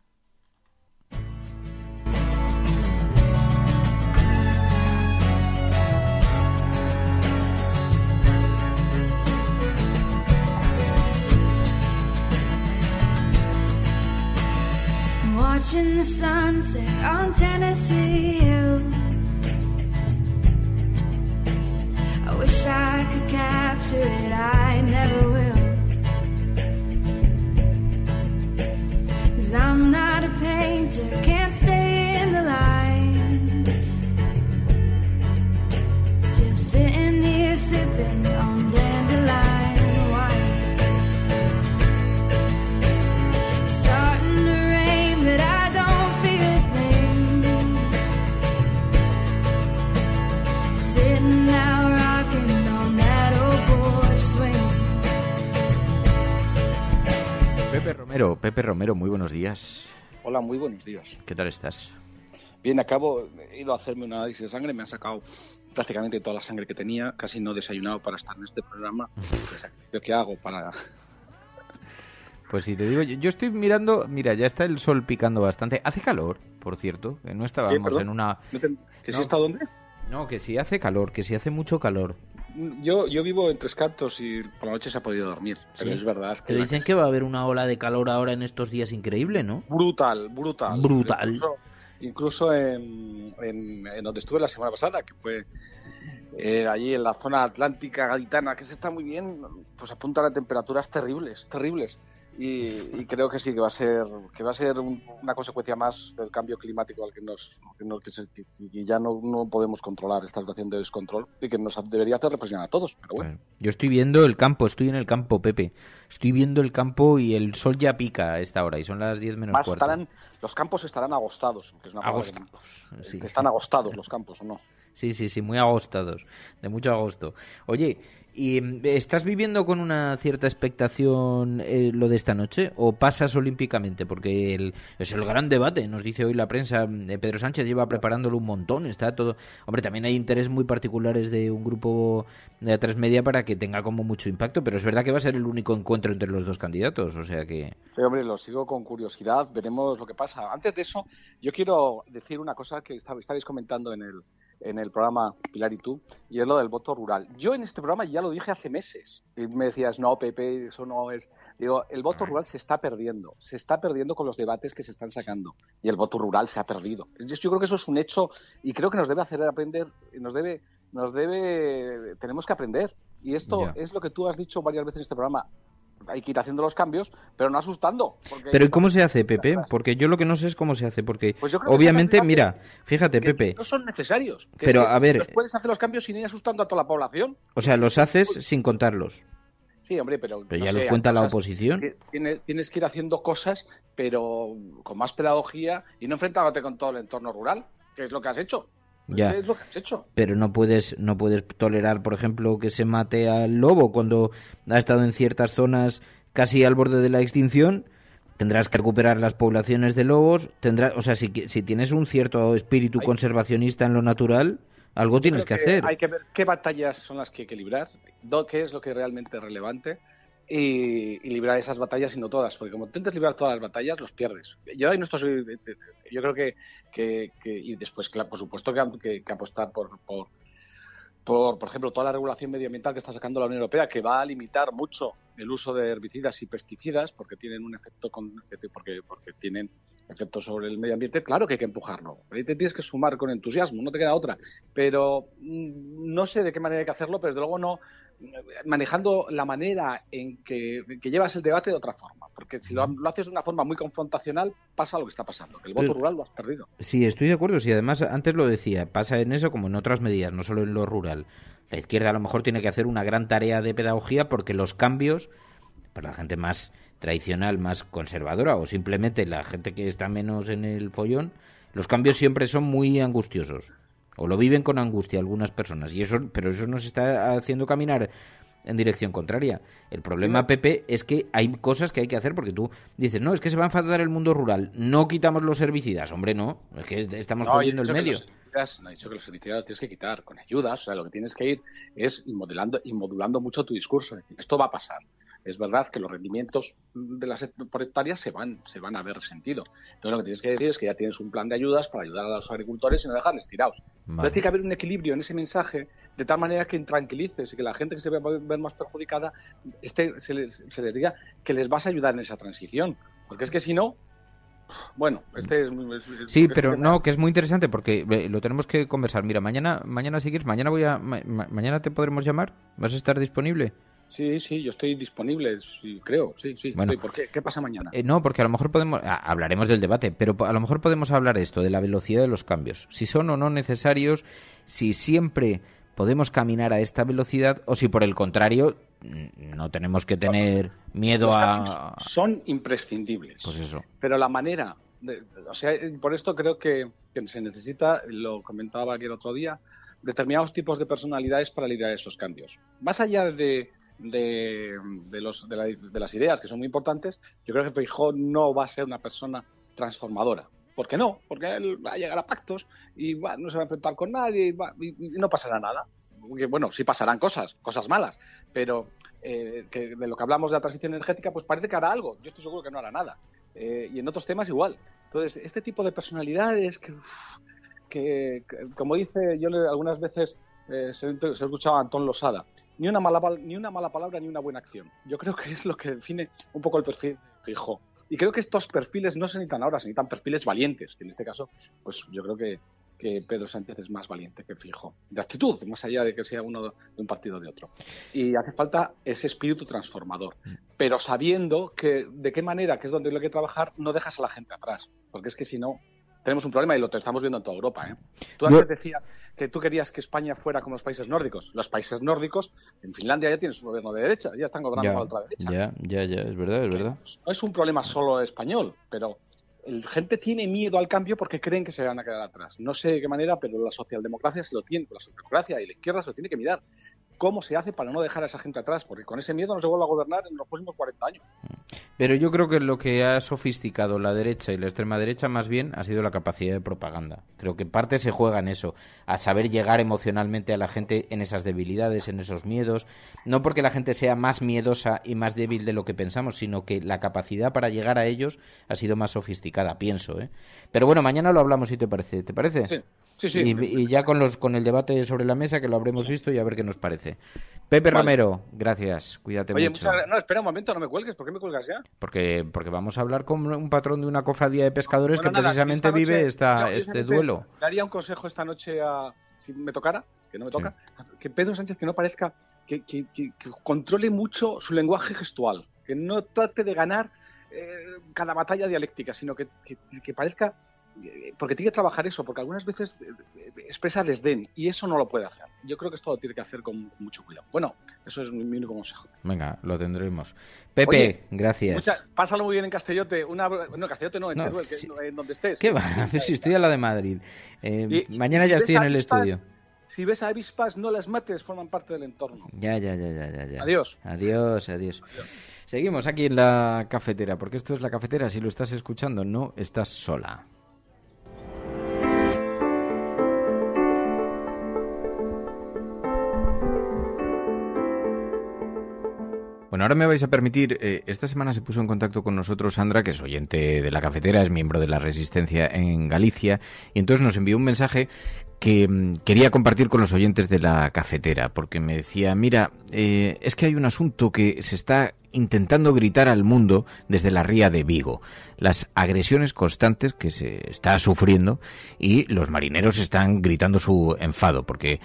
watching the sunset on Tennessee hills. I wish I could capture it, I never will. Cause I'm not a painter, can't stay in the lines. Just sitting here sipping on dandelion. Pepe Romero. Pepe Romero, muy buenos días. Hola, muy buenos días. ¿Qué tal estás? Bien, acabo, he ido a hacerme un análisis de sangre, me han sacado prácticamente toda la sangre que tenía, casi no desayunado para estar en este programa. qué hago para...? Pues si te digo, yo estoy mirando, mira, ya está el sol picando bastante. Hace calor, por cierto, no estábamos en una... ¿Que si está dónde? No, que si hace calor, que si hace mucho calor yo, yo vivo en tres cantos y por la noche se ha podido dormir, pero es verdad. Que dicen que va a haber una ola de calor ahora en estos días increíble, ¿no? Brutal, brutal. Brutal. Incluso, en, en, donde estuve la semana pasada, que fue eh, allí en la zona atlántica gaditana, que se está muy bien, pues apunta a temperaturas terribles, terribles. Y, creo que sí que va a ser que va a ser una consecuencia más del cambio climático al que nos que, ya no, podemos controlar esta situación de descontrol y que nos debería hacer reflexionar a todos yo estoy viendo el campo estoy en el campo Pepe estoy viendo el campo y el sol ya pica a esta hora y son las 10 menos cuarto los campos estarán agostados que es una agostados están agostados los campos o no sí sí sí muy agostados de mucho agosto oye ¿Y mm, estás viviendo con una cierta expectación eh, lo de esta noche o pasas olímpicamente? Porque es el gran debate, nos dice hoy la prensa. Mm, eh, Pedro Sánchez lleva preparándolo un montón, está todo. Hombre, también hay intereses muy particulares de un grupo de media para que tenga como mucho impacto, pero es verdad que va a ser el único encuentro entre los dos candidatos, o sea que. hombre, lo sigo con curiosidad, veremos lo que pasa. Antes de eso, yo quiero decir una cosa que estabais comentando en el, en el programa Pilar y tú, y es lo del voto rural. Yo en este programa ya lo dije hace meses, y me decías, no, Pepe, eso no es... Digo, el voto rural se está perdiendo, se está perdiendo con los debates que se están sacando, y el voto rural se ha perdido. Yo creo que eso es un hecho, y creo que nos debe hacer aprender, nos debe, nos debe, tenemos que aprender. Y esto es lo que tú has dicho varias veces en este programa hay que ir haciendo los cambios, pero no asustando. Pero ¿y cómo se hace, Pepe? Porque yo lo que no sé es cómo se hace, porque pues obviamente, mira, fíjate, Pepe. No son necesarios. pero a ver. puedes hacer los cambios sin ir asustando a toda la población. O sea, los haces sin contarlos. Sí, hombre, pero. Pero ya los cuenta la oposición. Tienes, tienes, que ir haciendo cosas, pero con más pedagogía y no enfrentándote con todo el entorno rural, que es lo que has hecho. Pues Pero no puedes, no puedes tolerar, por ejemplo, que se mate al lobo cuando ha estado en ciertas zonas casi al borde de la extinción. Tendrás que recuperar las poblaciones de lobos. Tendrás, o sea, si, si tienes un cierto espíritu conservacionista en lo natural, algo tienes que, hacer. Hay que ver qué batallas son las que hay que librar, qué es lo que es realmente relevante y, librar esas batallas y no todas, porque como intentes librar todas las batallas, los pierdes. Yo eh, eh, yo creo que, y después, claro, por supuesto que, que apostar por, por, por, ejemplo, toda la regulación medioambiental que está sacando la Unión Europea, que va a limitar mucho el uso de herbicidas y pesticidas, porque tienen un efecto, con, porque, porque tienen efectos sobre el medio ambiente, claro que hay que empujarlo. Ahí te tienes que sumar con entusiasmo, no te queda otra. Pero mm, no sé de qué manera hay que hacerlo, pero desde luego no, manejando la manera en que, llevas el debate de otra forma. Porque si lo, haces de una forma muy confrontacional, pasa lo que está pasando, que el voto rural lo has perdido. Sí, estoy de acuerdo. Sí, además, antes lo decía, pasa en eso como en otras medidas, no solo en lo rural. La izquierda a lo mejor tiene que hacer una gran tarea de pedagogía porque los cambios, para la gente más tradicional, más conservadora o simplemente la gente que está menos en el follón, los cambios siempre son muy angustiosos o lo viven con angustia algunas personas, y eso, pero eso nos está haciendo caminar en dirección contraria. El problema, Pepe, es que hay cosas que hay que hacer porque tú dices, no, es que se va a enfadar el mundo rural, no quitamos los herbicidas, hombre, no, es que estamos no, el medio. No he dicho que los herbicidas tienes que quitar con ayudas, o sea, lo que tienes que ir es modelando y modulando mucho tu discurso, es decir, esto va a pasar es verdad que los rendimientos de las por hectárea se van, se van a ver sentido, Entonces lo que tienes que decir es que ya tienes un plan de ayudas para ayudar a los agricultores y no dejarles tirados. Entonces tiene que haber un equilibrio en ese mensaje de tal manera que tranquilices y que la gente que se vea más perjudicada este, se, les, diga que les vas a ayudar en esa transición. Porque es que si no, bueno, este es... muy. sí, pero no, que es muy interesante porque lo tenemos que conversar. Mira, mañana, mañana sigues, mañana voy a... mañana te podremos llamar. ¿Vas a estar disponible? Sí, sí, yo estoy disponible, creo, sí, sí. Bueno, ¿Por qué? ¿Qué pasa mañana? Eh, no, porque a lo mejor podemos, hablaremos del debate, pero a lo mejor podemos hablar esto, de la velocidad de los cambios, si son o no necesarios, si siempre podemos caminar a esta velocidad o si por el contrario mm, no tenemos que tener miedo a... Son imprescindibles. Pues eso. Pero la manera, o sea, eh, por esto creo que, se necesita, lo comentaba aquí el otro día, determinados tipos de personalidades para liderar esos cambios. Más allá de de, los, de, las ideas que son muy importantes, yo creo que Feijó no va a ser una persona transformadora. ¿Por qué no? Porque él va a llegar a pactos y va, no se va a enfrentar con nadie y, no pasará nada. bueno, sí pasarán cosas, cosas malas, pero eh, de lo que hablamos de la transición energética, pues parece que hará algo. Yo estoy seguro que no hará nada. Eh, y en otros temas igual. Entonces, este tipo de personalidades que, que, como dice, yo algunas veces eh, se, ha escuchaba a Antón Losada, ni una, mala, ni una mala palabra ni una buena acción. Yo creo que es lo que define un poco el perfil fijo. Y creo que estos perfiles no se necesitan ahora, se necesitan perfiles valientes, en este caso, pues yo creo que, Pedro Sánchez es más valiente que Fijo, de actitud, más allá de que sea uno de un partido o de otro. Y hace falta ese espíritu transformador, pero sabiendo que de qué manera, que es donde hay que trabajar, no dejas a la gente atrás, porque es que si no, tenemos un problema y lo estamos viendo en toda Europa. ¿eh? Tú antes decías, tú querías que España fuera como los países nórdicos. Los países nórdicos, en Finlandia ya tienes un gobierno de derecha, ya están gobernando a la otra derecha Ya, ya, ya, es verdad, es verdad. No es un problema solo español, pero la gente tiene miedo al cambio porque creen que se van a quedar atrás. No sé de qué manera, pero la socialdemocracia se lo tiene, la socialdemocracia y la izquierda se lo tiene que mirar cómo se hace para no dejar a esa gente atrás, porque con ese miedo no se vuelve a gobernar en los próximos 40 años. Pero yo creo que lo que ha sofisticado la derecha y la extrema derecha más bien ha sido la capacidad de propaganda. Creo que parte se juega en eso, a saber llegar emocionalmente a la gente en esas debilidades, en esos miedos, no porque la gente sea más miedosa y más débil de lo que pensamos, sino que la capacidad para llegar a ellos ha sido más sofisticada, pienso. ¿eh? Pero bueno, mañana lo hablamos si te parece. ¿Te parece? Sí. Y, ya con los con el debate sobre la mesa que lo habremos visto y a ver qué nos parece. Pepe Romero, gracias. Cuídate mucho. No, espera un momento, no me cuelgues. ¿Por qué me cuelgas ya? Porque porque vamos a hablar con un patrón de una cofradía de pescadores que precisamente vive este duelo. Daría un consejo esta noche a si me tocara, que no me toca, que Pedro Sánchez que no parezca que, controle mucho su lenguaje gestual, que no trate de ganar eh, cada batalla dialéctica, sino que, que, parezca eh, porque tiene que trabajar eso, porque algunas veces eh, eh, expresa desdén y eso no lo puede hacer. Yo creo que esto lo tiene que hacer con mucho cuidado. Bueno, eso es mi único consejo. Venga, lo tendremos. Pepe, gracias. pásalo muy bien en Castellote. Una, no, Castellote no, en, en donde estés. ¿Qué va? si estoy a la de Madrid. mañana ya estoy en el estudio. Si ves a avispas, no las mates, forman parte del entorno. Ya, ya, ya, ya, ya. Adiós, adiós. adiós. Seguimos aquí en la cafetera, porque esto es la cafetera. Si lo estás escuchando, no estás sola. Bueno, ahora me vais a permitir, eh, esta semana se puso en contacto con nosotros Sandra, que es oyente de la cafetera, es miembro de la Resistencia en Galicia, y entonces nos envió un mensaje que mm, quería compartir con los oyentes de la cafetera, porque me decía, mira, eh, es que hay un asunto que se está intentando gritar al mundo desde la ría de Vigo, las agresiones constantes que se está sufriendo y los marineros están gritando su enfado, porque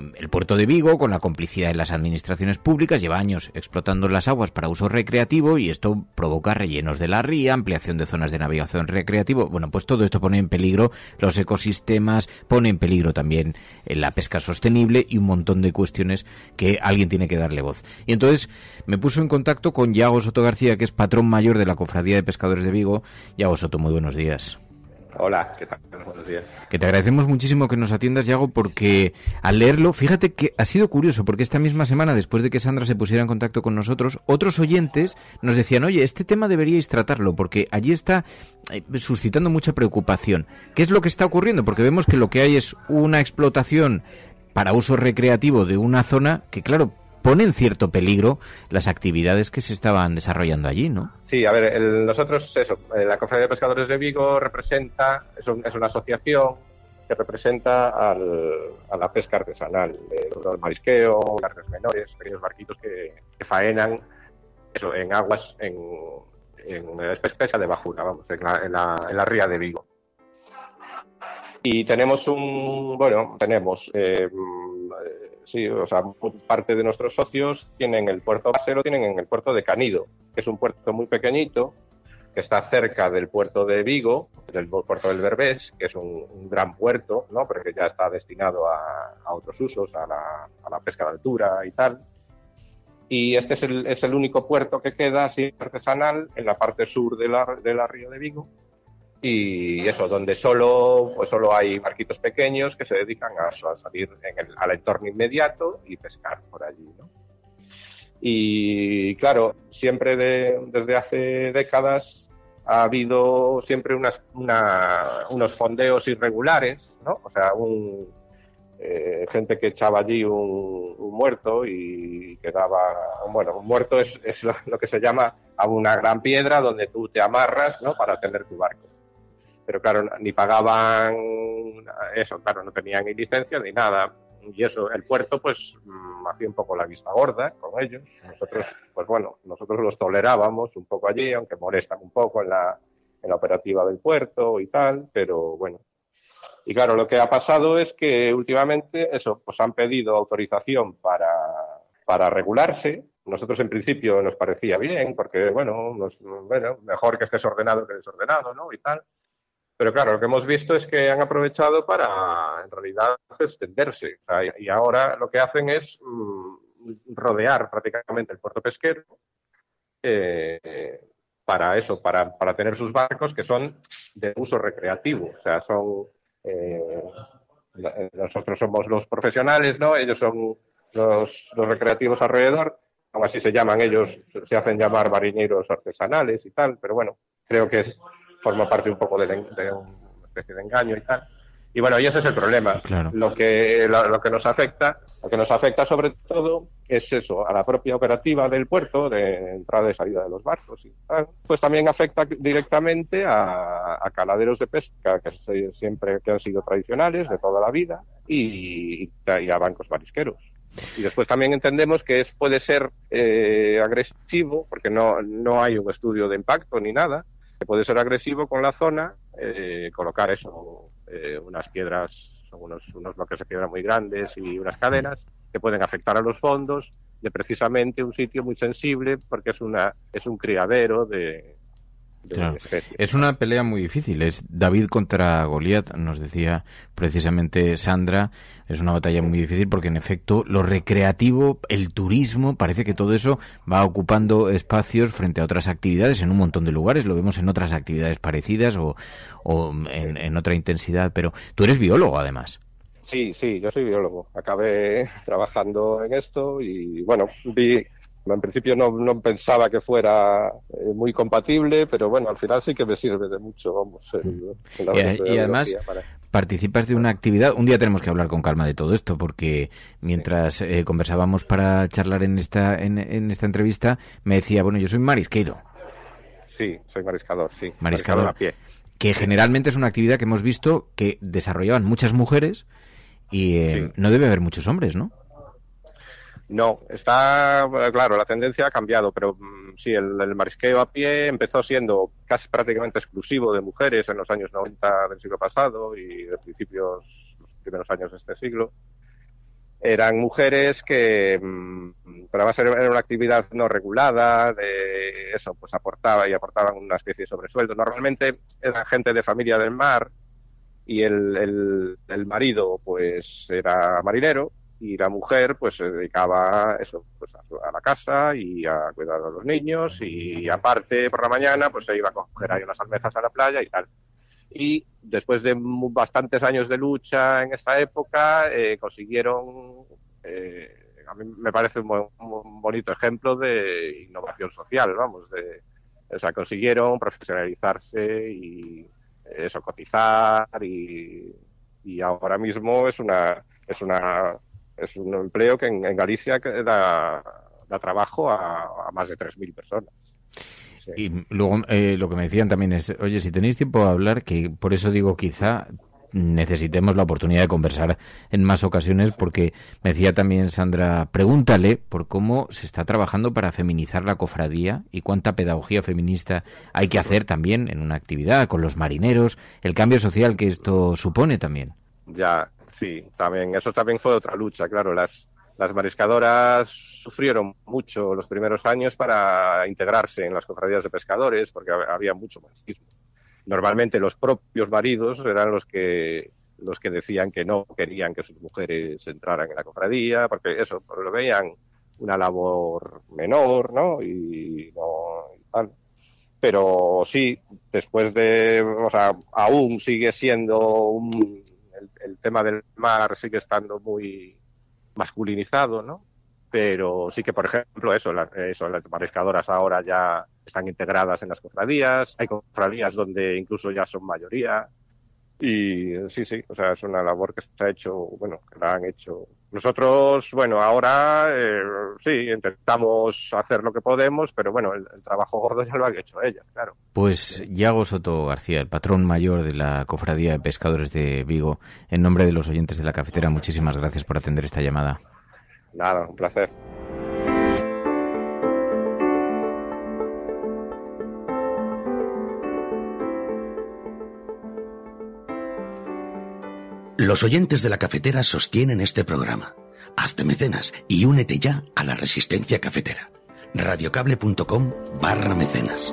mm, el puerto de Vigo, con la complicidad de las administraciones públicas, lleva años explotando las aguas para uso recreativo y esto provoca rellenos de la ría, ampliación de zonas de navegación recreativo. Bueno, pues todo esto pone en peligro los ecosistemas, pone en peligro pero también la pesca sostenible y un montón de cuestiones que alguien tiene que darle voz. Y entonces me puso en contacto con Yago Soto García, que es patrón mayor de la Cofradía de Pescadores de Vigo. Yago Soto, muy buenos días. Hola, ¿qué tal? Buenos días. Que te agradecemos muchísimo que nos atiendas, Yago, porque al leerlo, fíjate que ha sido curioso, porque esta misma semana, después de que Sandra se pusiera en contacto con nosotros, otros oyentes nos decían, oye, este tema deberíais tratarlo, porque allí está eh, suscitando mucha preocupación. ¿Qué es lo que está ocurriendo? Porque vemos que lo que hay es una explotación para uso recreativo de una zona que, claro, pone en cierto peligro las actividades que se estaban desarrollando allí, ¿no? Sí, a ver, nosotros, eso, eh, la Conferencia de Pescadores de Vigo representa, es, es una asociación que representa a la pesca artesanal, el eh, marisqueo, redes menores, pequeños barquitos que, faenan eso, en aguas, en, en pesca de bajura, vamos, en la, ría de Vigo. Y tenemos un, bueno, tenemos eh, sí, o sea, parte de nuestros socios tienen el puerto lo tienen en el puerto de Canido, que es un puerto muy pequeñito, que está cerca del puerto de Vigo, del puerto del Berbés, que es un, gran puerto, ¿no? porque ya está destinado a, otros usos, a la, pesca de altura y tal. Y este es el, es el único puerto que queda así artesanal en la parte sur de la, de río de Vigo, y eso, donde solo, pues solo hay barquitos pequeños que se dedican a, salir en el, al entorno inmediato y pescar por allí, ¿no? Y claro, siempre desde hace décadas ha habido siempre una, unos fondeos irregulares, ¿no? O sea, eh, gente que echaba allí un, muerto y quedaba, bueno, un muerto es, lo, que se llama a una gran piedra donde tú te amarras, ¿no? Para tener tu barco pero claro, ni pagaban eso, claro, no tenían ni licencia ni nada. Y eso, el puerto pues mm, hacía un poco la vista gorda con ellos. Nosotros, pues bueno, nosotros los tolerábamos un poco allí, aunque molestan un poco en la, en operativa del puerto y tal, pero bueno. Y claro, lo que ha pasado es que últimamente eso, pues han pedido autorización para, para regularse, nosotros en principio nos parecía bien, porque bueno, bueno, mejor que estés ordenado que desordenado, ¿no? Y tal. Pero claro, lo que hemos visto es que han aprovechado para, en realidad, extenderse. y ahora lo que hacen es mm, rodear prácticamente el puerto pesquero eh, para eso, para, para, tener sus barcos que son de uso recreativo. O sea, son. Eh, nosotros somos los profesionales, ¿no? Ellos son los, los recreativos alrededor aún así se llaman ellos, se hacen llamar marineros artesanales y tal, pero bueno, creo que es forma parte un poco de, una especie de engaño y tal. Y bueno, y ese es el problema. Lo que lo, que nos afecta, lo que nos afecta sobre todo es eso, a la propia operativa del puerto, de entrada y salida de los barcos y tal. Pues también afecta directamente a, a caladeros de pesca que siempre que han sido tradicionales de toda la vida y, a bancos marisqueros. Y después también entendemos que es, puede ser eh, agresivo, porque no, no hay un estudio de impacto ni nada, puede ser agresivo con la zona, eh, colocar eso, eh, unas piedras, unos, unos bloques de piedra muy grandes y unas cadenas que pueden afectar a los fondos de precisamente un sitio muy sensible porque es, una, es un criadero de, es una pelea muy difícil, es David contra Goliat, nos decía precisamente Sandra, es una batalla muy difícil porque en efecto lo recreativo, el turismo, parece que todo eso va ocupando espacios frente a otras actividades en un montón de lugares, lo vemos en otras actividades parecidas o, en, en otra intensidad, pero tú eres biólogo además. Sí, sí, yo soy biólogo. Acabé trabajando en esto y bueno, vi en principio no, pensaba que fuera eh, muy compatible, pero bueno, al final sí que me sirve de mucho, vamos. Eh, mm. y, además, participas de una actividad. Un día tenemos que hablar con calma de todo esto, porque mientras eh, conversábamos para charlar en esta, en, esta entrevista, me decía, bueno, yo soy marisqueiro. Sí, soy mariscador, sí. Mariscador. a pie. Que generalmente es una actividad que hemos visto que desarrollaban muchas mujeres y no debe haber muchos hombres, ¿no? No, está eh, claro, la tendencia ha cambiado, pero mm, sí, el, marisqueo a pie empezó siendo casi prácticamente exclusivo de mujeres en los años 90 del siglo pasado y de principios, los primeros años de este siglo. Eran mujeres que, mm, para más, era una actividad no regulada, de eso, pues aportaba y aportaban una especie de sobresueldo. Normalmente eran gente de familia del mar y el, el marido, pues, era marinero y la mujer pues se dedicaba eso, pues, a, la casa y a cuidar a los niños y aparte por la mañana pues se iba a coger ahí unas almejas a la playa y tal. Y después de bastantes años de lucha en esa época eh, consiguieron, eh, a mí me parece un, un, bonito ejemplo de innovación social, vamos, de, o sea, consiguieron profesionalizarse y eso, cotizar y, y ahora mismo es una, es una es un empleo que en, Galicia da, trabajo a, más de 3.000 personas. Y luego eh, lo que me decían también es, oye, si tenéis tiempo a hablar, que por eso digo quizá necesitemos la oportunidad de conversar en más ocasiones porque me decía también Sandra, pregúntale por cómo se está trabajando para feminizar la cofradía y cuánta pedagogía feminista hay que hacer también en una actividad con los marineros, el cambio social que esto supone también. Ya, Sí, también, eso también fue otra lucha, claro, las, las mariscadoras sufrieron mucho los primeros años para integrarse en las cofradías de pescadores, porque había mucho machismo. Normalmente los propios maridos eran los que los que decían que no querían que sus mujeres entraran en la cofradía, porque eso, pues lo veían una labor menor, ¿no? no, y tal. Pero sí, después de, o sea, aún sigue siendo un, el, tema del mar sigue estando muy masculinizado, ¿no? Pero sí que, por ejemplo, eso, eso, las mariscadoras ahora ya están integradas en las cofradías, hay cofradías donde incluso ya son mayoría, y sí, sí, o sea, es una labor que se ha hecho, bueno, que la han hecho. Nosotros, bueno, ahora eh, sí, intentamos hacer lo que podemos, pero bueno, el, trabajo gordo ya lo han hecho ellas, claro. Pues Yago Soto García, el patrón mayor de la Cofradía de Pescadores de Vigo, en nombre de los oyentes de la cafetera, muchísimas gracias por atender esta llamada. Nada, un placer. Los oyentes de la cafetera sostienen este programa. Hazte mecenas y únete ya a la resistencia cafetera. radiocable.com barra mecenas.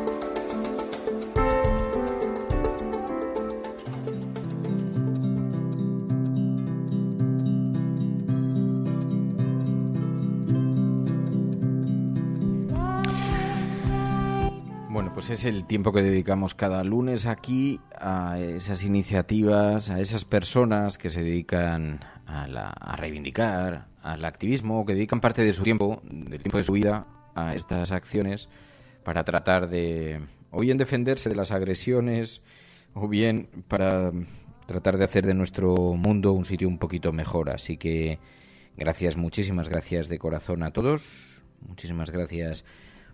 el tiempo que dedicamos cada lunes aquí a esas iniciativas, a esas personas que se dedican a, a reivindicar, al activismo, que dedican parte de su tiempo, del tiempo de su vida, a estas acciones para tratar de, o bien defenderse de las agresiones, o bien para tratar de hacer de nuestro mundo un sitio un poquito mejor. Así que gracias, muchísimas gracias de corazón a todos. Muchísimas gracias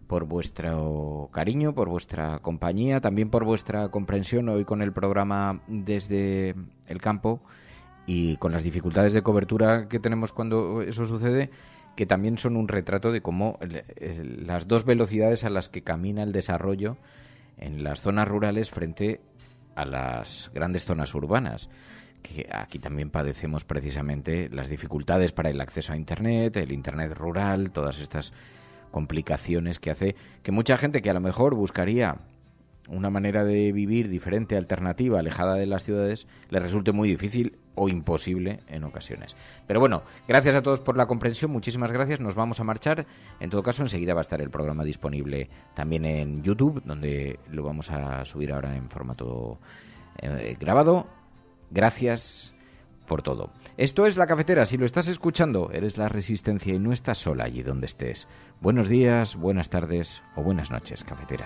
por vuestro cariño, por vuestra compañía, también por vuestra comprensión hoy con el programa desde el campo y con las dificultades de cobertura que tenemos cuando eso sucede, que también son un retrato de cómo las dos velocidades a las que camina el desarrollo en las zonas rurales frente a las grandes zonas urbanas. Que aquí también padecemos precisamente las dificultades para el acceso a Internet, el Internet rural, todas estas complicaciones que hace que mucha gente que a lo mejor buscaría una manera de vivir diferente, alternativa, alejada de las ciudades, le resulte muy difícil o imposible en ocasiones. Pero bueno, gracias a todos por la comprensión, muchísimas gracias, nos vamos a marchar. En todo caso, enseguida va a estar el programa disponible también en YouTube, donde lo vamos a subir ahora en formato eh, grabado. Gracias por todo. Esto es La Cafetera, si lo estás escuchando, eres la resistencia y no estás sola allí donde estés. Buenos días, buenas tardes o buenas noches, cafetera.